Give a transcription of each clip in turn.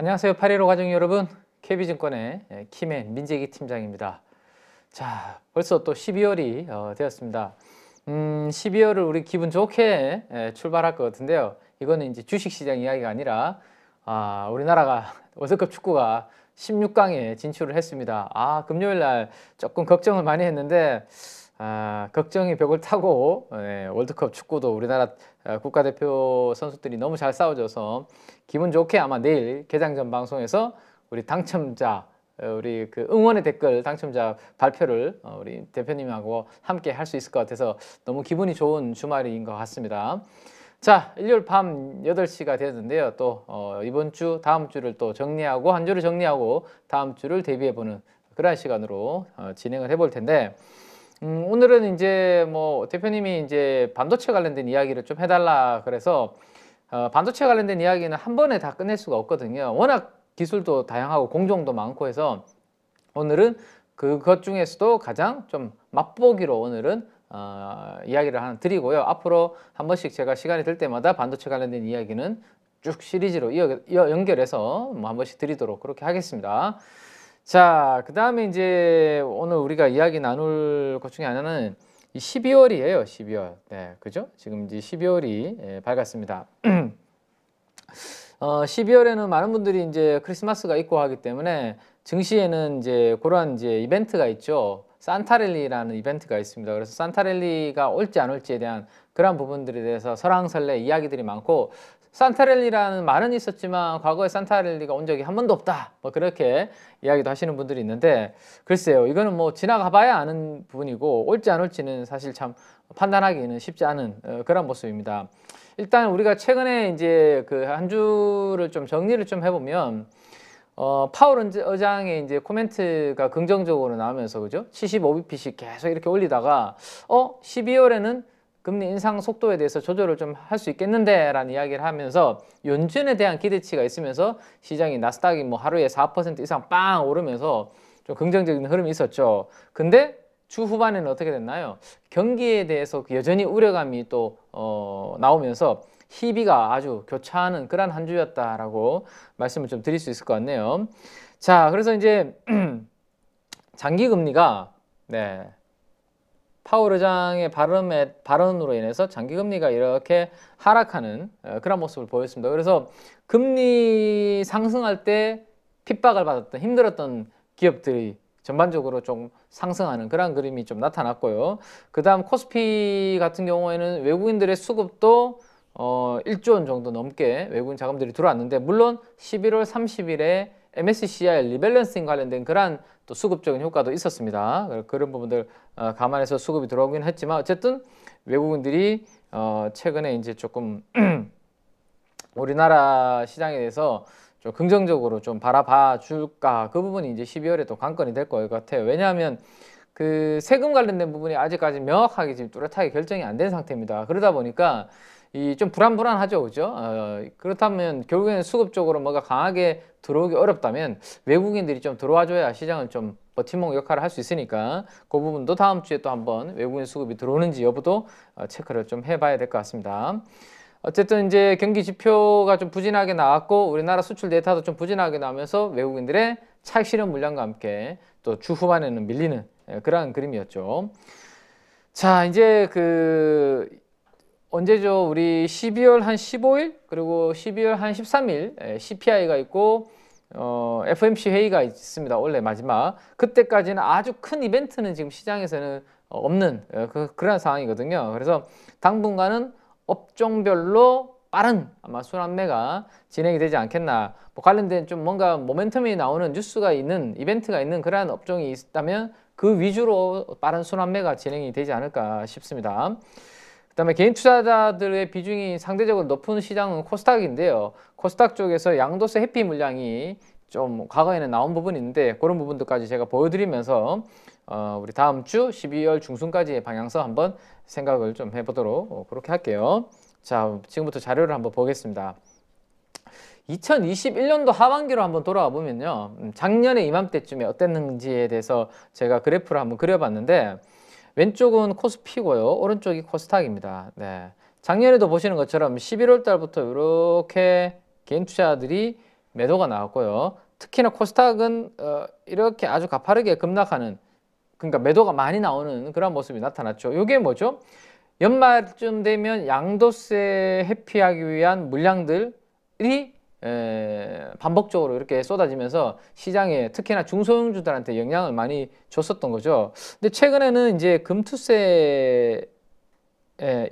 안녕하세요. 8.15 가정 여러분. KB증권의 예, 김해 민재기 팀장입니다. 자, 벌써 또 12월이 어, 되었습니다. 음, 12월을 우리 기분 좋게 예, 출발할 것 같은데요. 이거는 이제 주식시장 이야기가 아니라 아, 우리나라가 월드컵 축구가 16강에 진출을 했습니다. 아, 금요일 날 조금 걱정을 많이 했는데 아, 걱정의 벽을 타고 네, 월드컵 축구도 우리나라 아, 국가대표 선수들이 너무 잘 싸워줘서 기분 좋게 아마 내일 개장전 방송에서 우리 당첨자 어, 우리 그 응원의 댓글 당첨자 발표를 어, 우리 대표님하고 함께 할 수 있을 것 같아서 너무 기분이 좋은 주말인 것 같습니다. 자, 일요일 밤 8시가 되었는데요. 또 어, 이번 주, 다음 주를 또 정리하고 한 주를 정리하고 다음 주를 대비해보는 그러한 시간으로 어, 진행을 해볼 텐데 음, 오늘은 이제 뭐 대표님이 이제 반도체 관련된 이야기를 좀 해달라 그래서 어, 반도체 관련된 이야기는 한 번에 다 끝낼 수가 없거든요. 워낙 기술도 다양하고 공정도 많고 해서 오늘은 그것 중에서도 가장 좀 맛보기로 오늘은 어, 이야기를 하나 드리고요. 앞으로 한 번씩 제가 시간이 될 때마다 반도체 관련된 이야기는 쭉 시리즈로 이어, 이어 연결해서 뭐 한 번씩 드리도록 그렇게 하겠습니다. 자, 그 다음에 이제 오늘 우리가 이야기 나눌 것 중에 하나는 이 12월이에요. 12월. 네, 그죠? 지금 이제 12월이 예, 밝았습니다. 어, 12월에는 많은 분들이 이제 크리스마스가 있고 하기 때문에 증시에는 이제 그런 이제 이벤트가 있죠. 산타랠리라는 이벤트가 있습니다. 그래서 산타랠리가 올지 안 올지에 대한 그런 부분들에 대해서 설왕설래 이야기들이 많고 산타렐리라는 말은 있었지만 과거에 산타렐리가 온 적이 한 번도 없다 뭐 그렇게 이야기도 하시는 분들이 있는데 글쎄요 이거는 뭐 지나가 봐야 아는 부분이고 올지 안 올지는 사실 참 판단하기는 쉽지 않은 어, 그런 모습입니다 일단 우리가 최근에 이제 그 한 주를 좀 정리를 좀 해보면 어, 파울 의장의 이제 코멘트가 긍정적으로 나오면서 그죠 75bp씩 계속 이렇게 올리다가 어 12월에는 금리 인상 속도에 대해서 조절을 좀 할 수 있겠는데 라는 이야기를 하면서 연준에 대한 기대치가 있으면서 시장이 나스닥이 뭐 하루에 4% 이상 빵 오르면서 좀 긍정적인 흐름이 있었죠. 근데 주 후반에는 어떻게 됐나요? 경기에 대해서 그 여전히 우려감이 또 어, 나오면서 희비가 아주 교차하는 그런 한 주였다라고 말씀을 좀 드릴 수 있을 것 같네요. 자, 그래서 이제 장기 금리가 네. 파월 의장의 발언에, 발언으로 인해서 장기금리가 이렇게 하락하는 어, 그런 모습을 보였습니다. 그래서 금리 상승할 때 핍박을 받았던 힘들었던 기업들이 전반적으로 좀 상승하는 그런 그림이 좀 나타났고요. 그 다음 코스피 같은 경우에는 외국인들의 수급도 어, 1조 원 정도 넘게 외국인 자금들이 들어왔는데 물론 11월 30일에 MSCI 리밸런싱 관련된 그러한 또 수급적인 효과도 있었습니다. 그런 부분들 어, 감안해서 수급이 들어오긴 했지만 어쨌든 외국인들이 어, 최근에 이제 조금 우리나라 시장에 대해서 좀 긍정적으로 좀 바라봐 줄까 그 부분이 이제 12월에 또 관건이 될것 그 같아요. 왜냐하면 그 세금 관련된 부분이 아직까지 명확하게 지금 뚜렷하게 결정이 안 된 상태입니다. 그러다 보니까 이좀 불안불안하죠, 그죠? 어, 그렇다면 결국에는 수급적으로 뭐가 강하게 들어오기 어렵다면 외국인들이 좀 들어와줘야 시장을좀 버팀목 역할을 할 수 있으니까 그 부분도 다음 주에 또 한번 외국인 수급이 들어오는지 여부도 어, 체크를 좀 해봐야 될 것 같습니다. 어쨌든 이제 경기 지표가 좀 부진하게 나왔고 우리나라 수출 데이터도 좀 부진하게 나오면서 외국인들의 차익 실현 물량과 함께 또 주 후반에는 밀리는 예, 그러한 그림이었죠. 자, 이제 그 언제죠? 우리 12월 한 15일 그리고 12월 한 13일 CPI가 예, 있고 어, FMC 회의가 있습니다. 원래 마지막 그때까지는 아주 큰 이벤트는 지금 시장에서는 어, 없는 어, 그, 그런 상황이거든요. 그래서 당분간은 업종별로 빠른 아마 순환매가 진행이 되지 않겠나 뭐 관련된 좀 뭔가 모멘텀이 나오는 뉴스가 있는 이벤트가 있는 그러한 업종이 있다면 그 위주로 빠른 순환매가 진행이 되지 않을까 싶습니다. 그다음에 개인 투자자들의 비중이 상대적으로 높은 시장은 코스닥인데요. 코스닥 쪽에서 양도세 해피 물량이 좀 과거에는 나온 부분이 있는데 그런 부분들까지 제가 보여드리면서 어, 우리 다음 주 12월 중순까지의 방향성 한번 생각을 좀 해보도록 어, 그렇게 할게요. 자, 지금부터 자료를 한번 보겠습니다. 2021년도 하반기로 한번 돌아와 보면요. 음, 작년에 이맘때쯤에 어땠는지에 대해서 제가 그래프를 한번 그려봤는데 왼쪽은 코스피고요. 오른쪽이 코스닥입니다. 네. 작년에도 보시는 것처럼 11월 달부터 이렇게 개인 투자들이 매도가 나왔고요. 특히나 코스닥은 어, 이렇게 아주 가파르게 급락하는 그러니까 매도가 많이 나오는 그런 모습이 나타났죠. 이게 뭐죠? 연말쯤 되면 양도세 회피하기 위한 물량들이 에, 반복적으로 이렇게 쏟아지면서 시장에 특히나 중소형주들한테 영향을 많이 줬었던 거죠. 근데 최근에는 이제 금투세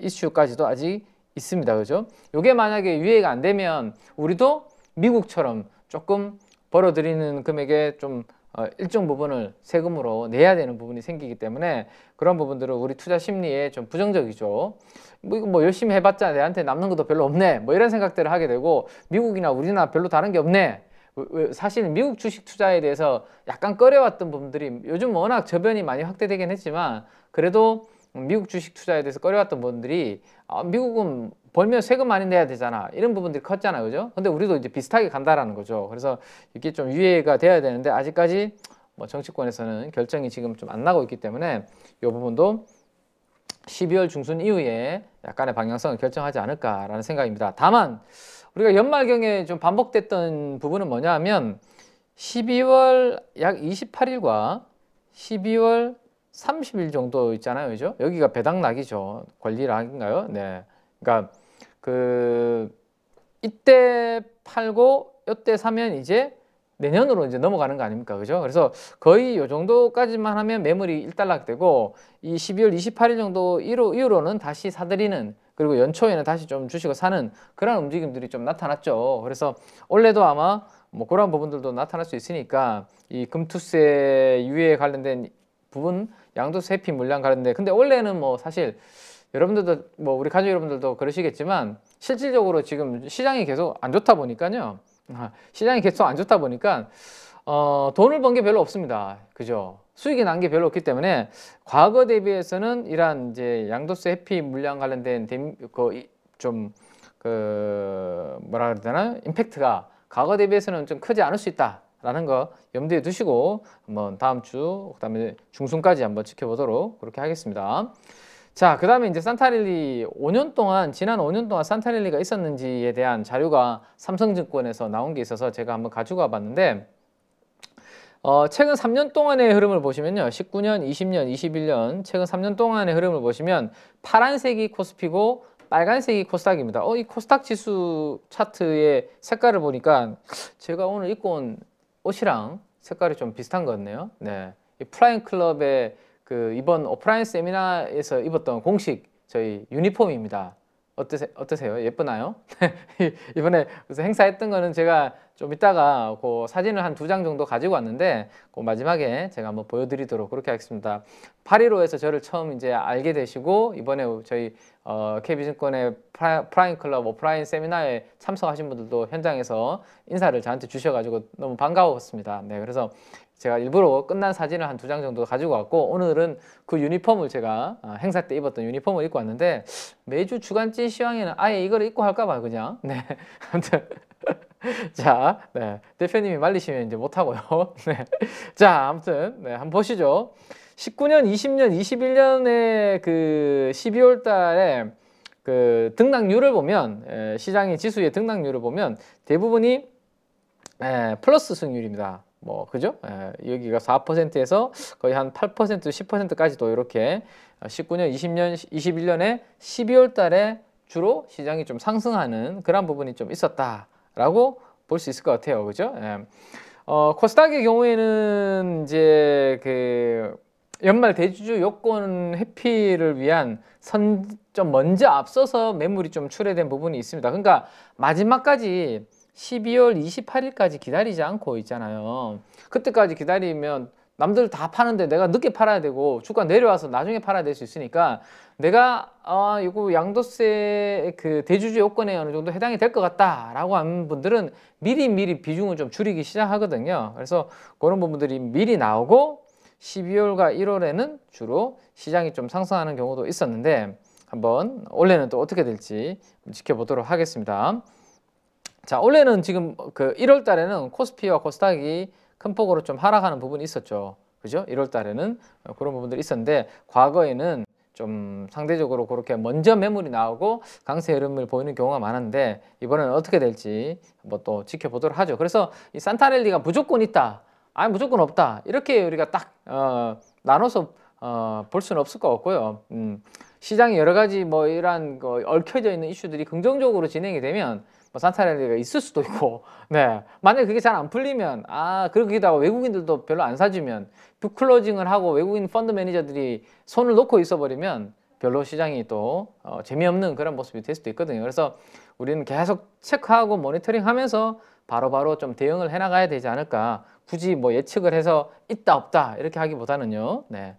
이슈까지도 아직 있습니다. 그죠? 이게 만약에 유예가 안 되면 우리도 미국처럼 조금 벌어들이는 금액에 좀 어, 일정 부분을 세금으로 내야 되는 부분이 생기기 때문에 그런 부분들은 우리 투자 심리에 좀 부정적이죠. 뭐 이거 뭐 열심히 해봤자 내한테 남는 것도 별로 없네 뭐 이런 생각들을 하게 되고 미국이나 우리나 별로 다른 게 없네 사실 미국 주식 투자에 대해서 약간 꺼려왔던 분들이 요즘 워낙 저변이 많이 확대되긴 했지만 그래도 미국 주식 투자에 대해서 꺼려왔던 분들이 아, 미국은 벌면 세금 많이 내야 되잖아 이런 부분들이 컸잖아요 그죠 근데 우리도 이제 비슷하게 간다라는 거죠 그래서 이게 좀 유예가 돼야 되는데 아직까지 뭐 정치권에서는 결정이 지금 좀 안 나고 있기 때문에 이 부분도 12월 중순 이후에 약간의 방향성을 결정하지 않을까라는 생각입니다. 다만 우리가 연말경에 좀 반복됐던 부분은 뭐냐 하면 12월 약 28일과 12월 30일 정도 있잖아요. 그죠? 여기가 배당락이죠. 권리락인가요? 네. 그러니까 그 이때 팔고 이때 사면 이제 내년으로 이제 넘어가는 거 아닙니까? 그죠? 그래서 거의 요 정도까지만 하면 매물이 일단락되고 이 12월 28일 정도 이후로는 다시 사들이는 그리고 연초에는 다시 좀 주식을 사는 그런 움직임들이 좀 나타났죠. 그래서 올해도 아마 뭐 그런 부분들도 나타날 수 있으니까 이 금투세 유예 관련된 부분 양도세 피 물량 관련된 근데 원래는 뭐 사실 여러분들도 뭐 우리 가족 여러분들도 그러시겠지만 실질적으로 지금 시장이 계속 안 좋다 보니까요. 아, 시장이 계속 안 좋다 보니까 어, 돈을 번 게 별로 없습니다. 그죠? 수익이 난 게 별로 없기 때문에 과거 대비해서는 이러 이제 양도세 회피 물량 관련된 그좀그 그 뭐라 그래야 되나 임팩트가 과거 대비해서는 좀 크지 않을 수 있다라는 거 염두에 두시고 한번 다음 주 그다음에 중순까지 한번 지켜보도록 그렇게 하겠습니다. 자, 그 다음에 이제 산타릴리 5년 동안, 지난 5년 동안 산타릴리가 있었는지에 대한 자료가 삼성증권에서 나온 게 있어서 제가 한번 가지고 와봤는데, 어, 최근 3년 동안의 흐름을 보시면요. 19년, 20년, 21년, 최근 3년 동안의 흐름을 보시면 파란색이 코스피고 빨간색이 코스닥입니다. 어, 이 코스닥 지수 차트의 색깔을 보니까 제가 오늘 입고 온 옷이랑 색깔이 좀 비슷한 것 같네요. 네. 이 플라잉 클럽의 그 이번 오프라인 세미나에서 입었던 공식 저희 유니폼입니다. 어떠세, 어떠세요? 예쁘나요? 이번에 그래서 행사했던 거는 제가 좀 이따가 그 사진을 한 두 장 정도 가지고 왔는데 그 마지막에 제가 한번 보여드리도록 그렇게 하겠습니다. 파리로에서 저를 처음 이제 알게 되시고 이번에 저희 어, KB증권의 프라임 클럽 오프라인 세미나에 참석하신 분들도 현장에서 인사를 저한테 주셔가지고 너무 반가웠습니다. 네, 그래서 제가 일부러 끝난 사진을 한 두 장 정도 가지고 왔고 오늘은 그 유니폼을 제가 아, 행사 때 입었던 유니폼을 입고 왔는데 매주 주간지 시황에는 아예 이걸 입고 할까 봐 그냥 네 아무튼 자 네. 대표님이 말리시면 이제 못하고요 네. 자 아무튼 네, 한번 보시죠 19년 20년 21년에 그 12월 달에 그 등락률을 보면 에, 시장의 지수의 등락률을 보면 대부분이 에, 플러스 승률입니다 뭐 그죠? 예, 여기가 4%에서 거의 한8% 10%까지도 이렇게 19년, 20년, 21년에 12월 달에 주로 시장이 좀 상승하는 그런 부분이 좀 있었다라고 볼 수 있을 것 같아요. 그죠? 예. 어, 코스닥의 경우에는 이제 그 연말 대주주 요건 회피를 위한 선좀 먼저 앞서서 매물이 좀 출회된 부분이 있습니다. 그러니까 마지막까지 12월 28일까지 기다리지 않고 있잖아요. 그때까지 기다리면 남들 다 파는데 내가 늦게 팔아야 되고 주가 내려와서 나중에 팔아야 될 수 있으니까 내가 아 이거 양도세 그 대주주 요건에 어느 정도 해당이 될 것 같다라고 하는 분들은 미리 미리 비중을 좀 줄이기 시작하거든요. 그래서 그런 부분들이 미리 나오고 12월과 1월에는 주로 시장이 좀 상승하는 경우도 있었는데 한번 올해는 또 어떻게 될지 지켜보도록 하겠습니다. 자, 원래는 지금 그 1월 달에는 코스피와 코스닥이 큰 폭으로 좀 하락하는 부분이 있었죠. 그죠? 1월 달에는 어, 그런 부분들이 있었는데 과거에는 좀 상대적으로 그렇게 먼저 매물이 나오고 강세 흐름을 보이는 경우가 많은데 이번에는 어떻게 될지 뭐 또 지켜보도록 하죠. 그래서 이 산타랠리가 무조건 있다. 아니 무조건 없다. 이렇게 우리가 딱 어, 나눠서 어, 볼 수는 없을 것 같고요. 음, 시장이 여러 가지 뭐이런거 얽혀져 있는 이슈들이 긍정적으로 진행이 되면 뭐 산타레리가 있을 수도 있고 네 만약에 그게 잘 안 풀리면 아그렇기도 하고 외국인들도 별로 안 사주면 뷰클로징을 하고 외국인 펀드 매니저들이 손을 놓고 있어버리면 별로 시장이 또 어, 재미없는 그런 모습이 될 수도 있거든요 그래서 우리는 계속 체크하고 모니터링 하면서 바로바로 바로 좀 대응을 해나가야 되지 않을까 굳이 뭐 예측을 해서 있다 없다 이렇게 하기보다는요 네.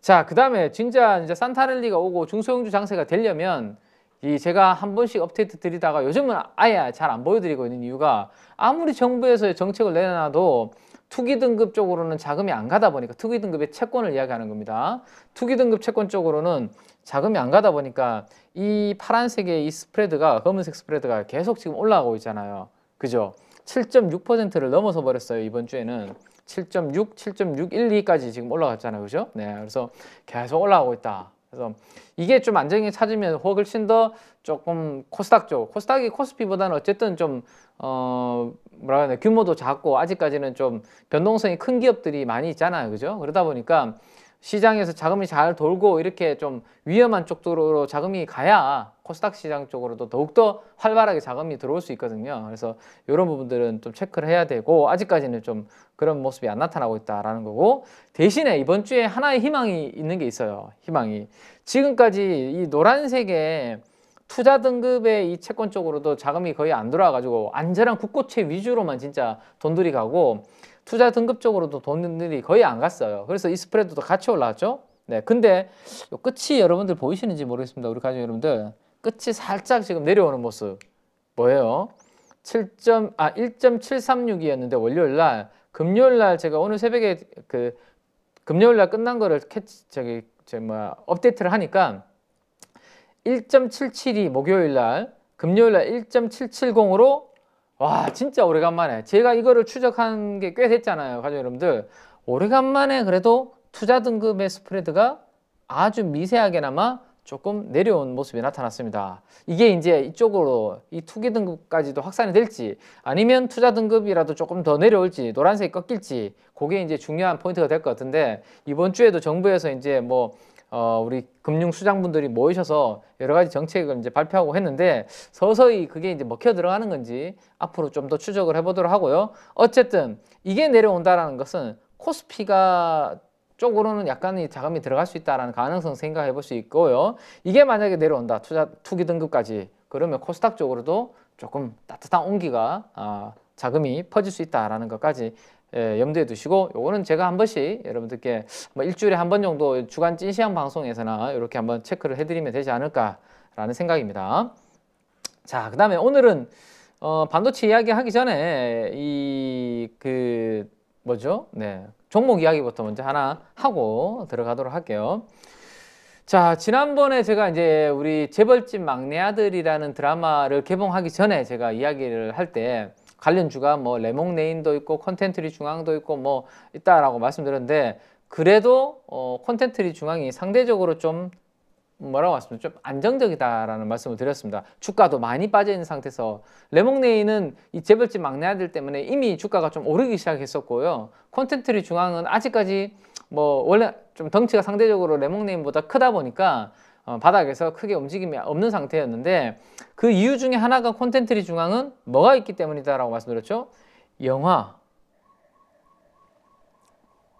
자그 다음에 진짜 이제 산타렐리가 오고 중소형주 장세가 되려면 이 제가 한 번씩 업데이트 드리다가 요즘은 아예 잘 안 보여드리고 있는 이유가 아무리 정부에서 정책을 내놔도 투기 등급 쪽으로는 자금이 안 가다 보니까 투기 등급의 채권을 이야기하는 겁니다. 투기 등급 채권 쪽으로는 자금이 안 가다 보니까 이 파란색의 이 스프레드가 검은색 스프레드가 계속 지금 올라가고 있잖아요. 그죠? 7.6%를 넘어서 버렸어요. 이번 주에는 7.6, 7.612까지 지금 올라갔잖아요. 그죠? 네. 그래서 계속 올라가고 있다. 그래서 이게 좀 안정이 찾으면 훨씬 더 조금 코스닥 쪽, 코스닥이 코스피보다는 어쨌든 좀 어, 뭐라 해야 되나 규모도 작고 아직까지는 좀 변동성이 큰 기업들이 많이 있잖아요. 그죠? 그러다 보니까 시장에서 자금이 잘 돌고 이렇게 좀 위험한 쪽으로 자금이 가야 코스닥 시장 쪽으로도 더욱더 활발하게 자금이 들어올 수 있거든요. 그래서 이런 부분들은 좀 체크를 해야 되고 아직까지는 좀 그런 모습이 안 나타나고 있다라는 거고 대신에 이번 주에 하나의 희망이 있는 게 있어요. 희망이 지금까지 이 노란색의 투자 등급의 이 채권 쪽으로도 자금이 거의 안 들어와가지고 안전한 국고채 위주로만 진짜 돈들이 가고 투자 등급 쪽으로도 돈들이 거의 안 갔어요. 그래서 이 스프레드도 같이 올라왔죠. 네, 근데 끝이 여러분들 보이시는지 모르겠습니다. 우리 가족 여러분들 끝이 살짝 지금 내려오는 모습 뭐예요? 7점 아 1.736이었는데 월요일 날 금요일 날 제가 오늘 새벽에 그 금요일 날 끝난 거를 캐치 저기 저뭐 업데이트를 하니까 1.772 목요일 날 금요일 날 1.770으로 와 진짜 오래간만에 제가 이거를 추적한 게 꽤 됐잖아요 가족 여러분들 오래간만에 그래도 투자 등급의 스프레드가 아주 미세하게나마 조금 내려온 모습이 나타났습니다. 이게 이제 이쪽으로 이 투기 등급까지도 확산이 될지 아니면 투자 등급이라도 조금 더 내려올지 노란색이 꺾일지 그게 이제 중요한 포인트가 될 것 같은데 이번 주에도 정부에서 이제 뭐 어, 우리 금융수장분들이 모이셔서 여러 가지 정책을 이제 발표하고 했는데 서서히 그게 이제 먹혀 들어가는 건지 앞으로 좀 더 추적을 해보도록 하고요. 어쨌든 이게 내려온다라는 것은 코스피가 쪽으로는 약간 의 자금이 들어갈 수 있다는 가능성 생각해 볼 수 있고요. 이게 만약에 내려온다. 투자 투기 등급까지 그러면 코스닥 쪽으로도 조금 따뜻한 온기가 아, 자금이 퍼질 수 있다라는 것까지 예, 염두에 두시고 요거는 제가 한 번씩 여러분들께 뭐 일주일에 한 번 정도 주간 찐시향 방송에서나 이렇게 한번 체크를 해드리면 되지 않을까라는 생각입니다. 자, 그 다음에 오늘은 어, 반도체 이야기 하기 전에 이 그 뭐죠? 네. 종목 이야기부터 먼저 하나 하고 들어가도록 할게요. 자, 지난번에 제가 이제 우리 재벌집 막내 아들이라는 드라마를 개봉하기 전에 제가 이야기를 할 때 관련주가 뭐 레몽레인도 있고 콘텐츠리 중앙도 있고 뭐 있다라고 말씀드렸는데 그래도 어콘텐츠리 중앙이 상대적으로 좀 뭐라고 말씀드렸죠? 안정적이다라는 말씀을 드렸습니다. 주가도 많이 빠져 있는 상태에서 레몽네이는 이 재벌집 막내 아들 때문에 이미 주가가 좀 오르기 시작했었고요. 콘텐트리 중앙은 아직까지 뭐 원래 좀 덩치가 상대적으로 레몽네이보다 크다 보니까 어, 바닥에서 크게 움직임이 없는 상태였는데 그 이유 중에 하나가 콘텐트리 중앙은 뭐가 있기 때문이다라고 말씀드렸죠? 영화.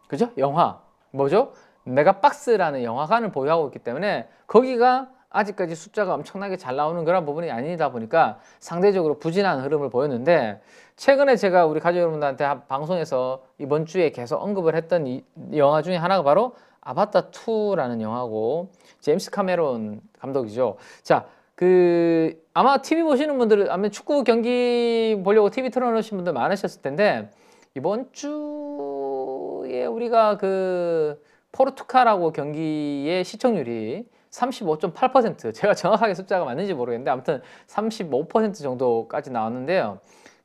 그죠? 영화. 뭐죠? 메가박스라는 영화관을 보유하고 있기 때문에 거기가 아직까지 숫자가 엄청나게 잘 나오는 그런 부분이 아니다 보니까 상대적으로 부진한 흐름을 보였는데 최근에 제가 우리 가족 여러분들한테 방송에서 이번 주에 계속 언급을 했던 이 영화 중에 하나가 바로 아바타 2라는 영화고 제임스 카메론 감독이죠. 자, 그 아마 TV 보시는 분들은 아마 축구 경기 보려고 TV 틀어놓으신 분들 많으셨을 텐데 이번 주에 우리가 그 포르투카하고 경기의 시청률이 35.8% 제가 정확하게 숫자가 맞는지 모르겠는데 아무튼 35% 정도까지 나왔는데요.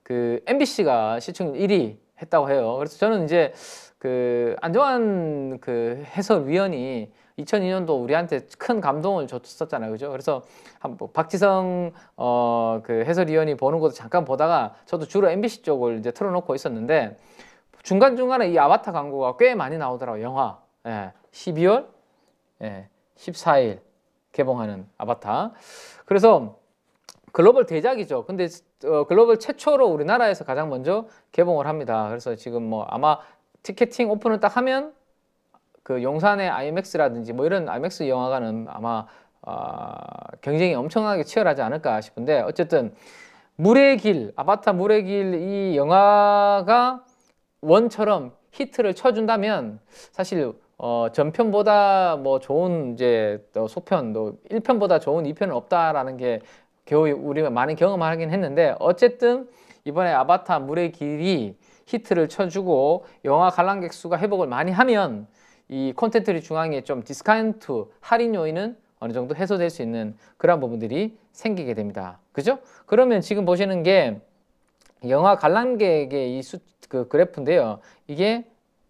그 MBC가 시청률 1위 했다고 해요. 그래서 저는 이제 그 안정환 그 해설위원이 2002년도 우리한테 큰 감동을 줬었잖아요. 그죠? 그래서 한뭐 박지성 어 그 해설위원이 보는 것도 잠깐 보다가 저도 주로 MBC 쪽을 이제 틀어 놓고 있었는데 중간중간에 이 아바타 광고가 꽤 많이 나오더라고요. 영화 12월 예, 14일 예, 개봉하는 아바타. 그래서 글로벌 대작이죠. 근데 어, 글로벌 최초로 우리나라에서 가장 먼저 개봉을 합니다. 그래서 지금 뭐 아마 티켓팅 오픈을 딱 하면 그 용산의 IMAX라든지 뭐 이런 IMAX 영화관은 아마 어, 경쟁이 엄청나게 치열하지 않을까 싶은데 어쨌든 물의 길 아바타 물의 길 이 영화가 원처럼 히트를 쳐준다면 사실 어, 전편보다 뭐 좋은 이제 또 소편 또 1편보다 좋은 2편은 없다라는 게 겨우 우리가 많이 경험하긴 했는데 어쨌든 이번에 아바타 물의 길이 히트를 쳐주고 영화 관람객 수가 회복을 많이 하면 이 콘텐츠리 중앙에 좀 디스카운트 할인 요인은 어느 정도 해소될 수 있는 그런 부분들이 생기게 됩니다. 그죠? 그러면 지금 보시는 게 영화 관람객의 이그 그래프인데요. 이게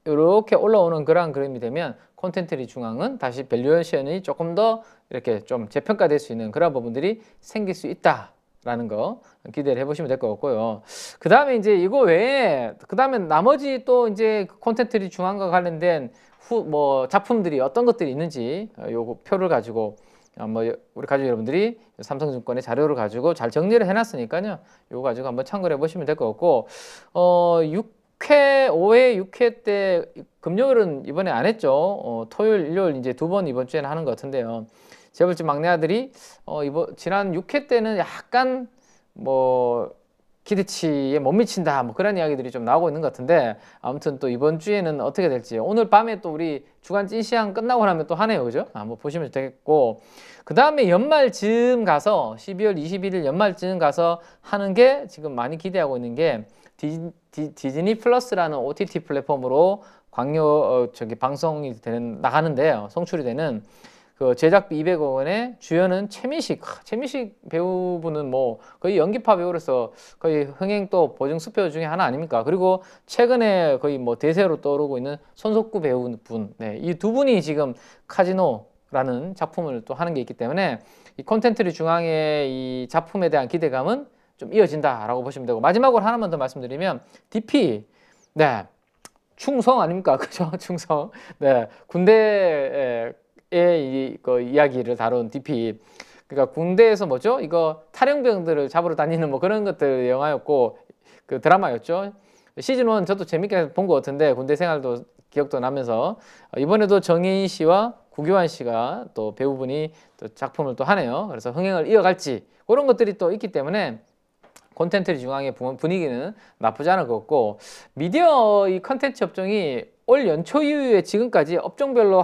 이렇게 올라오는 그런 그림이 되면 콘텐츠리 중앙은 다시 밸류에이션이 조금 더 이렇게 좀 재평가될 수 있는 그런 부분들이 생길 수 있다. 라는 거 기대를 해보시면 될 것 같고요. 그 다음에 이제 이거 외에 그 다음에 나머지 또 이제 그 콘텐츠리 중앙과 관련된 후 뭐 작품들이 어떤 것들이 있는지 어, 요거 표를 가지고 어, 뭐 우리 가족 여러분들이 삼성증권의 자료를 가지고 잘 정리를 해놨으니까요. 요거 가지고 한번 참고해 보시면 될 것 같고 어 6. 6회, 5회, 6회 때 금요일은 이번에 안 했죠. 어, 토요일, 일요일 이제 두 번 이번 주에는 하는 것 같은데요. 재벌집 막내 아들이 어, 이번 지난 6회 때는 약간 뭐 기대치에 못 미친다 뭐 그런 이야기들이 좀 나오고 있는 것 같은데 아무튼 또 이번 주에는 어떻게 될지 오늘 밤에 또 우리 주간 찐시향 끝나고 나면 또 하네요 그죠? 한번 아, 뭐 보시면 되겠고 그 다음에 연말쯤 가서 12월 21일 연말쯤 가서 하는 게 지금 많이 기대하고 있는 게 디, 디, 디즈니 플러스라는 OTT 플랫폼으로 광요 어, 저기 방송이 되는 나가는데요. 송출이 되는 그 제작비 200억 원에 주연은 최민식 최민식 배우분은 뭐 거의 연기파 배우로서 거의 흥행 또 보증 수표 중에 하나 아닙니까? 그리고 최근에 거의 뭐 대세로 떠오르고 있는 손석구 배우분 네, 이 두 분이 지금 카지노라는 작품을 또 하는 게 있기 때문에 이 콘텐츠를 중앙의 이 작품에 대한 기대감은 좀 이어진다라고 보시면 되고 마지막으로 하나만 더 말씀드리면 DP 네 충성 아닙니까 그죠 충성 네 군대의 이그 이야기를 다룬 DP 그러니까 군대에서 뭐죠 이거 탈영병들을 잡으러 다니는 뭐 그런 것들 영화였고 그 드라마였죠 시즌 원 저도 재밌게 본 것 같은데 군대 생활도 기억도 나면서 이번에도 정혜인 씨와 구교환 씨가 또 배우분이 또 작품을 또 하네요. 그래서 흥행을 이어갈지 그런 것들이 또 있기 때문에 콘텐츠를 중앙에 분위기는 나쁘지 않을 것 같고 미디어 이 컨텐츠 업종이 올 연초 이후에 지금까지 업종별로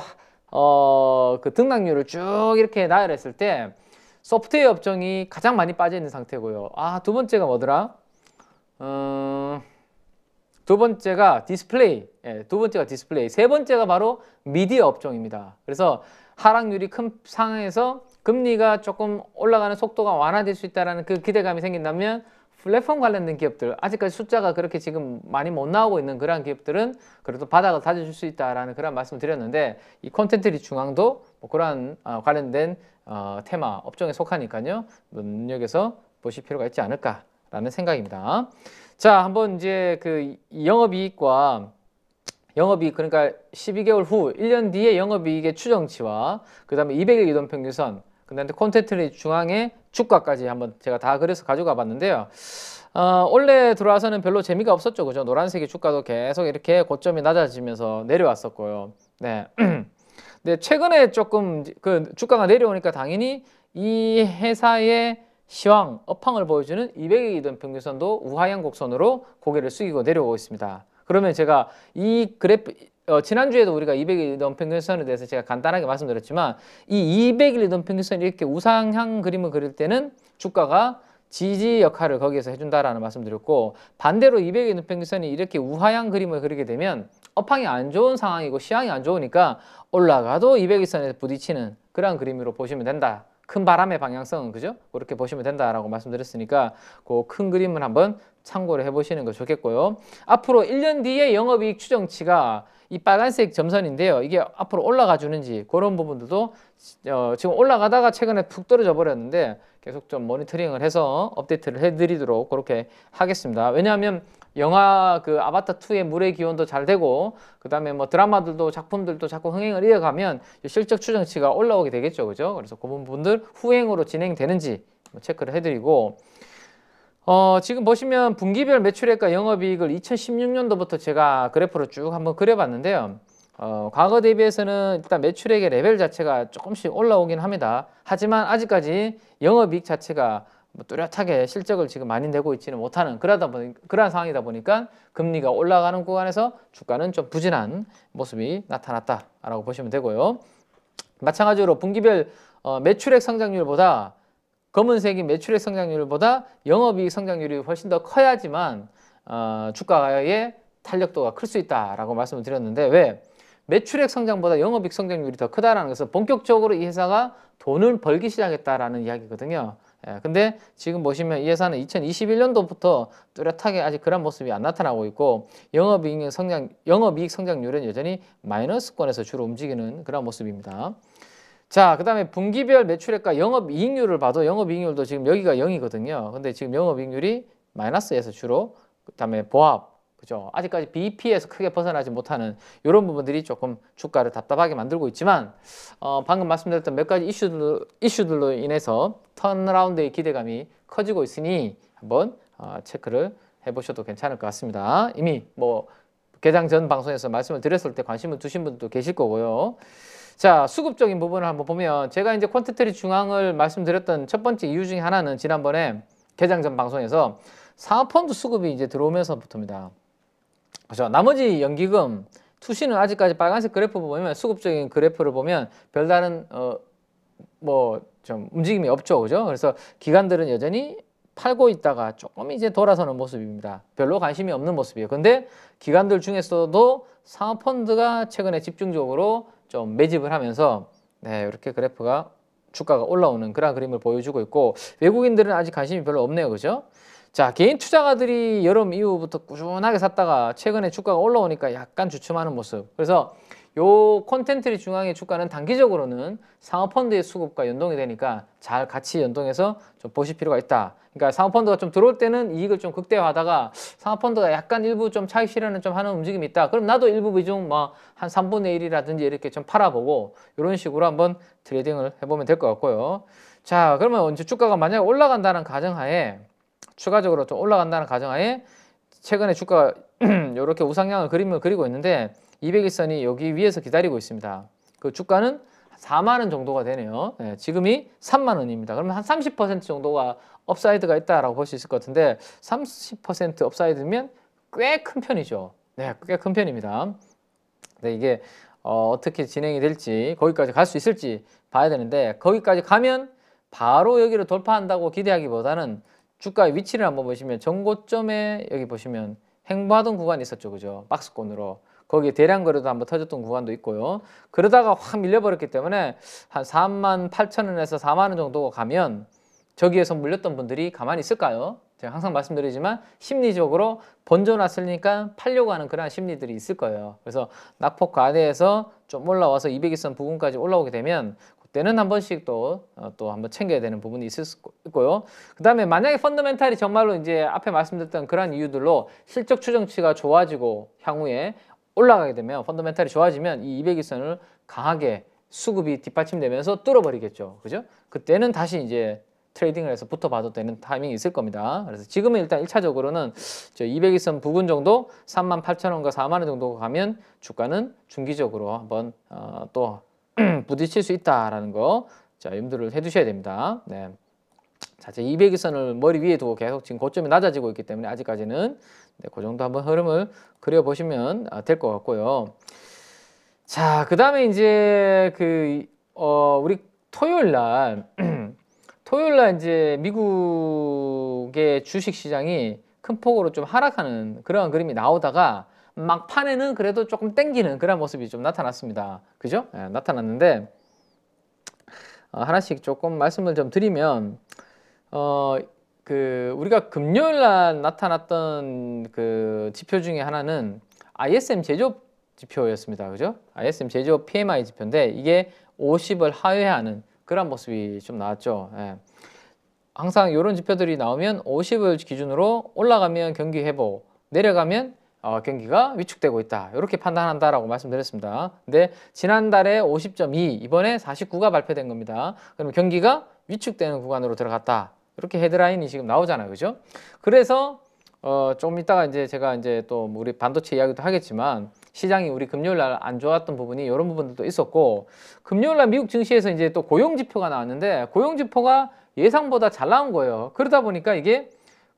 어, 그 등락률을 쭉 이렇게 나열했을 때 소프트웨어 업종이 가장 많이 빠져 있는 상태고요. 아, 두 번째가 뭐더라? 음, 두 번째가 디스플레이. 예, 두 번째가 디스플레이. 세 번째가 바로 미디어 업종입니다. 그래서 하락률이 큰 상황에서 금리가 조금 올라가는 속도가 완화될 수 있다는 라그 기대감이 생긴다면 플랫폼 관련된 기업들 아직까지 숫자가 그렇게 지금 많이 못 나오고 있는 그러한 기업들은 그래도 바닥을 다져줄 수 있다라는 그런 말씀을 드렸는데 이 콘텐츠 리중앙도 뭐 그러한 어, 관련된 어, 테마 업종에 속하니까요 눈여겨서 보실 필요가 있지 않을까라는 생각입니다. 자 한번 이제 그 영업이익과 영업이익 그러니까 12개월 후 1년 뒤에 영업이익의 추정치와 그 다음에 200일 이동평균선 근데 콘텐츠리 중앙에 축가까지 한번 제가 다그래서 가져가 봤는데요. 어, 원래 들어와서는 별로 재미가 없었죠. 그죠? 노란색의 주가도 계속 이렇게 고점이 낮아지면서 내려왔었고요. 네. 근데 최근에 조금 그 주가가 내려오니까 당연히 이 회사의 시황, 업황을 보여주는 200이던 평균선도 우하향 곡선으로 고개를 숙이고 내려오고 있습니다. 그러면 제가 이 그래프 어, 지난주에도 우리가 200일 이동 평균선에 대해서 제가 간단하게 말씀드렸지만 이 200일 이동 평균선 이렇게 우상향 그림을 그릴 때는 주가가 지지 역할을 거기에서 해준다라는 말씀드렸고 반대로 200일 이동 평균선이 이렇게 우하향 그림을 그리게 되면 업황이 안 좋은 상황이고 시황이 안 좋으니까 올라가도 200일선에 부딪히는 그러한 그림으로 보시면 된다. 큰 바람의 방향성은 그죠? 그렇게 보시면 된다라고 말씀드렸으니까 그 큰 그림을 한번 참고를 해보시는 거 좋겠고요. 앞으로 1년 뒤에 영업이익 추정치가 이 빨간색 점선인데요. 이게 앞으로 올라가 주는지 그런 부분들도 어, 지금 올라가다가 최근에 푹 떨어져 버렸는데 계속 좀 모니터링을 해서 업데이트를 해드리도록 그렇게 하겠습니다. 왜냐하면 영화 그 아바타 2의 물의 기원도 잘 되고 그다음에 뭐 드라마들도 작품들도 자꾸 흥행을 이어가면 실적 추정치가 올라오게 되겠죠. 그죠? 그래서 그 부분들 후행으로 진행되는지 뭐 체크를 해 드리고 어, 지금 보시면 분기별 매출액과 영업이익을 2016년도부터 제가 그래프로 쭉 한번 그려봤는데요. 어, 과거 대비해서는 일단 매출액의 레벨 자체가 조금씩 올라오긴 합니다. 하지만 아직까지 영업이익 자체가 뭐 뚜렷하게 실적을 지금 많이 내고 있지는 못하는 그러다 보니 그러한 상황이다 보니까 금리가 올라가는 구간에서 주가는 좀 부진한 모습이 나타났다라고 보시면 되고요. 마찬가지로 분기별 어, 매출액 성장률보다 검은색이 매출액 성장률보다 영업이익 성장률이 훨씬 더 커야지만 어, 주가의 탄력도가 클 수 있다라고 말씀을 드렸는데 왜 매출액 성장보다 영업이익 성장률이 더 크다라는 것은 본격적으로 이 회사가 돈을 벌기 시작했다라는 이야기거든요. 예, 근데 지금 보시면 이 회사는 2021년도부터 뚜렷하게 아직 그런 모습이 안 나타나고 있고 영업이익 성장 영업이익 성장률은 여전히 마이너스권에서 주로 움직이는 그런 모습입니다. 자, 그다음에 분기별 매출액과 영업이익률을 봐도 영업이익률도 지금 여기가 0이거든요. 근데 지금 영업이익률이 마이너스에서 주로 그다음에 보합 그죠? 아직까지 BP에서 크게 벗어나지 못하는 이런 부분들이 조금 주가를 답답하게 만들고 있지만 어, 방금 말씀드렸던 몇 가지 이슈들로, 이슈들로 인해서 턴라운드의 기대감이 커지고 있으니 한번 어, 체크를 해보셔도 괜찮을 것 같습니다. 이미 뭐 개장 전 방송에서 말씀을 드렸을 때 관심을 두신 분도 계실 거고요. 자, 수급적인 부분을 한번 보면 제가 이제 퀀티터리 중앙을 말씀드렸던 첫 번째 이유 중에 하나는 지난번에 개장 전 방송에서 사모펀드 수급이 이제 들어오면서부터입니다. 그렇죠. 나머지 연기금 투시는 아직까지 빨간색 그래프 보면 수급적인 그래프를 보면 별다른 어 뭐 좀 움직임이 없죠. 그죠? 그래서 기관들은 여전히 팔고 있다가 조금 이제 돌아서는 모습입니다. 별로 관심이 없는 모습이에요. 근데 기관들 중에서도 상업펀드가 최근에 집중적으로 좀 매집을 하면서 네, 이렇게 그래프가 주가가 올라오는 그런 그림을 보여주고 있고 외국인들은 아직 관심이 별로 없네요. 그죠? 자 개인 투자가들이 여름 이후부터 꾸준하게 샀다가 최근에 주가가 올라오니까 약간 주춤하는 모습 그래서 요 콘텐츠리 중앙의 주가는 단기적으로는 상업펀드의 수급과 연동이 되니까 잘 같이 연동해서 좀 보실 필요가 있다. 그러니까 상업펀드가 좀 들어올 때는 이익을 좀 극대화하다가 상업펀드가 약간 일부 좀 차익 실현을 좀 하는 움직임이 있다. 그럼 나도 일부 비중 뭐한 3분의 1이라든지 이렇게 좀 팔아보고 이런 식으로 한번 트레이딩을 해보면 될 것 같고요. 자 그러면 언제 주가가 만약 올라간다는 가정하에 추가적으로 좀 올라간다는 가정하에 최근에 주가 이렇게 우상향을 그림을 그리고 있는데 200일선이 여기 위에서 기다리고 있습니다. 그 주가는 4만 원 정도가 되네요. 네, 지금이 3만 원입니다. 그러면 한 30% 정도가 업사이드가 있다라고 볼 수 있을 것 같은데 30% 업사이드면 꽤 큰 편이죠. 네, 꽤 큰 편입니다. 근 이게 어, 어떻게 진행이 될지 거기까지 갈 수 있을지 봐야 되는데 거기까지 가면 바로 여기를 돌파한다고 기대하기보다는 주가의 위치를 한번 보시면 전고점에 여기 보시면 행보하던 구간이 있었죠. 그죠? 박스권으로. 거기에 대량 거래도 한번 터졌던 구간도 있고요. 그러다가 확 밀려버렸기 때문에 한 3만 8천 원에서 4만 원 정도 가면 저기에서 물렸던 분들이 가만히 있을까요? 제가 항상 말씀드리지만 심리적으로 번져놨으니까 팔려고 하는 그러한 심리들이 있을 거예요. 그래서 낙폭 과대에서 좀 올라와서 200일선 부분까지 올라오게 되면 때는 한 번씩 또또 어, 한번 챙겨야 되는 부분이 있을 수 있고요. 그다음에 만약에 펀더멘탈이 정말로 이제 앞에 말씀드렸던 그런 이유들로 실적 추정치가 좋아지고 향후에 올라가게 되면 펀더멘탈이 좋아지면 이 200일선을 강하게 수급이 뒷받침되면서 뚫어버리겠죠. 그죠? 그때는 다시 이제 트레이딩을 해서 붙어봐도 되는 타이밍이 있을 겁니다. 그래서 지금은 일단 1차적으로는 저 200일선 부분 정도 38,000원과 4만원 정도 가면 주가는 중기적으로 한번 어, 또 음, 부딪힐 수 있다라는 거 자, 염두를 해두셔야 됩니다. 네. 자, 제 200일선을 머리 위에 두고 계속 지금 고점이 낮아지고 있기 때문에 아직까지는 네, 그 정도 한번 흐름을 그려보시면 아, 될것 같고요. 자, 그 다음에 이제 그, 어, 우리 토요일 날, 토요일 날 이제 미국의 주식 시장이 큰 폭으로 좀 하락하는 그런 그림이 나오다가 막판에는 그래도 조금 땡기는 그런 모습이 좀 나타났습니다. 그죠? 예, 나타났는데 어, 하나씩 조금 말씀을 좀 드리면 어, 그 우리가 금요일 날 나타났던 그 지표 중에 하나는 ISM 제조업 지표였습니다. 그죠? ISM 제조업 PMI 지표인데 이게 50을 하회하는 그런 모습이 좀 나왔죠. 예. 항상 이런 지표들이 나오면 50을 기준으로 올라가면 경기 회복, 내려가면 어, 경기가 위축되고 있다. 이렇게 판단한다라고 말씀드렸습니다. 근데 지난달에 50.2, 이번에 49가 발표된 겁니다. 그럼 경기가 위축되는 구간으로 들어갔다. 이렇게 헤드라인이 지금 나오잖아요. 그죠? 그래서 어, 조금 이따가 이제 제가 이제 또 뭐 우리 반도체 이야기도 하겠지만 시장이 우리 금요일 날안 좋았던 부분이 이런 부분들도 있었고 금요일 날 미국 증시에서 이제 또 고용 지표가 나왔는데 고용 지표가 예상보다 잘 나온 거예요. 그러다 보니까 이게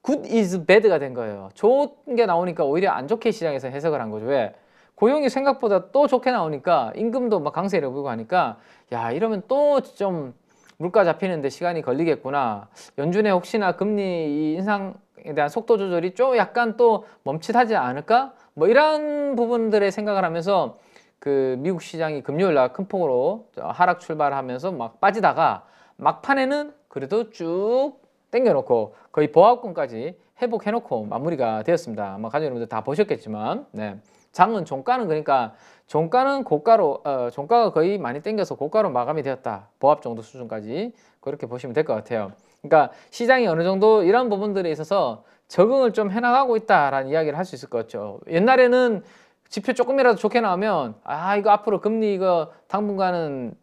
good is bad가 된 거예요. 좋은 게 나오니까 오히려 안 좋게 시장에서 해석을 한 거죠. 왜? 고용이 생각보다 또 좋게 나오니까 임금도 막 강세를 보이고 하니까 야 이러면 또 좀 물가 잡히는데 시간이 걸리겠구나. 연준의 혹시나 금리 인상에 대한 속도 조절이 좀 약간 또 멈칫하지 않을까? 뭐 이런 부분들의 생각을 하면서 그 미국 시장이 금요일 날 큰 폭으로 하락 출발하면서 막 빠지다가 막판에는 그래도 쭉 땡겨놓고 거의 보합권까지 회복해놓고 마무리가 되었습니다. 아마 가족 여러분들 다 보셨겠지만 네. 장은 종가는 그러니까 종가는 고가로 어, 종가가 거의 많이 땡겨서 고가로 마감이 되었다. 보합 정도 수준까지 그렇게 보시면 될 것 같아요. 그러니까 시장이 어느 정도 이런 부분들에 있어서 적응을 좀 해나가고 있다라는 이야기를 할 수 있을 것 같죠. 옛날에는 지표 조금이라도 좋게 나오면 아 이거 앞으로 금리 이거 당분간은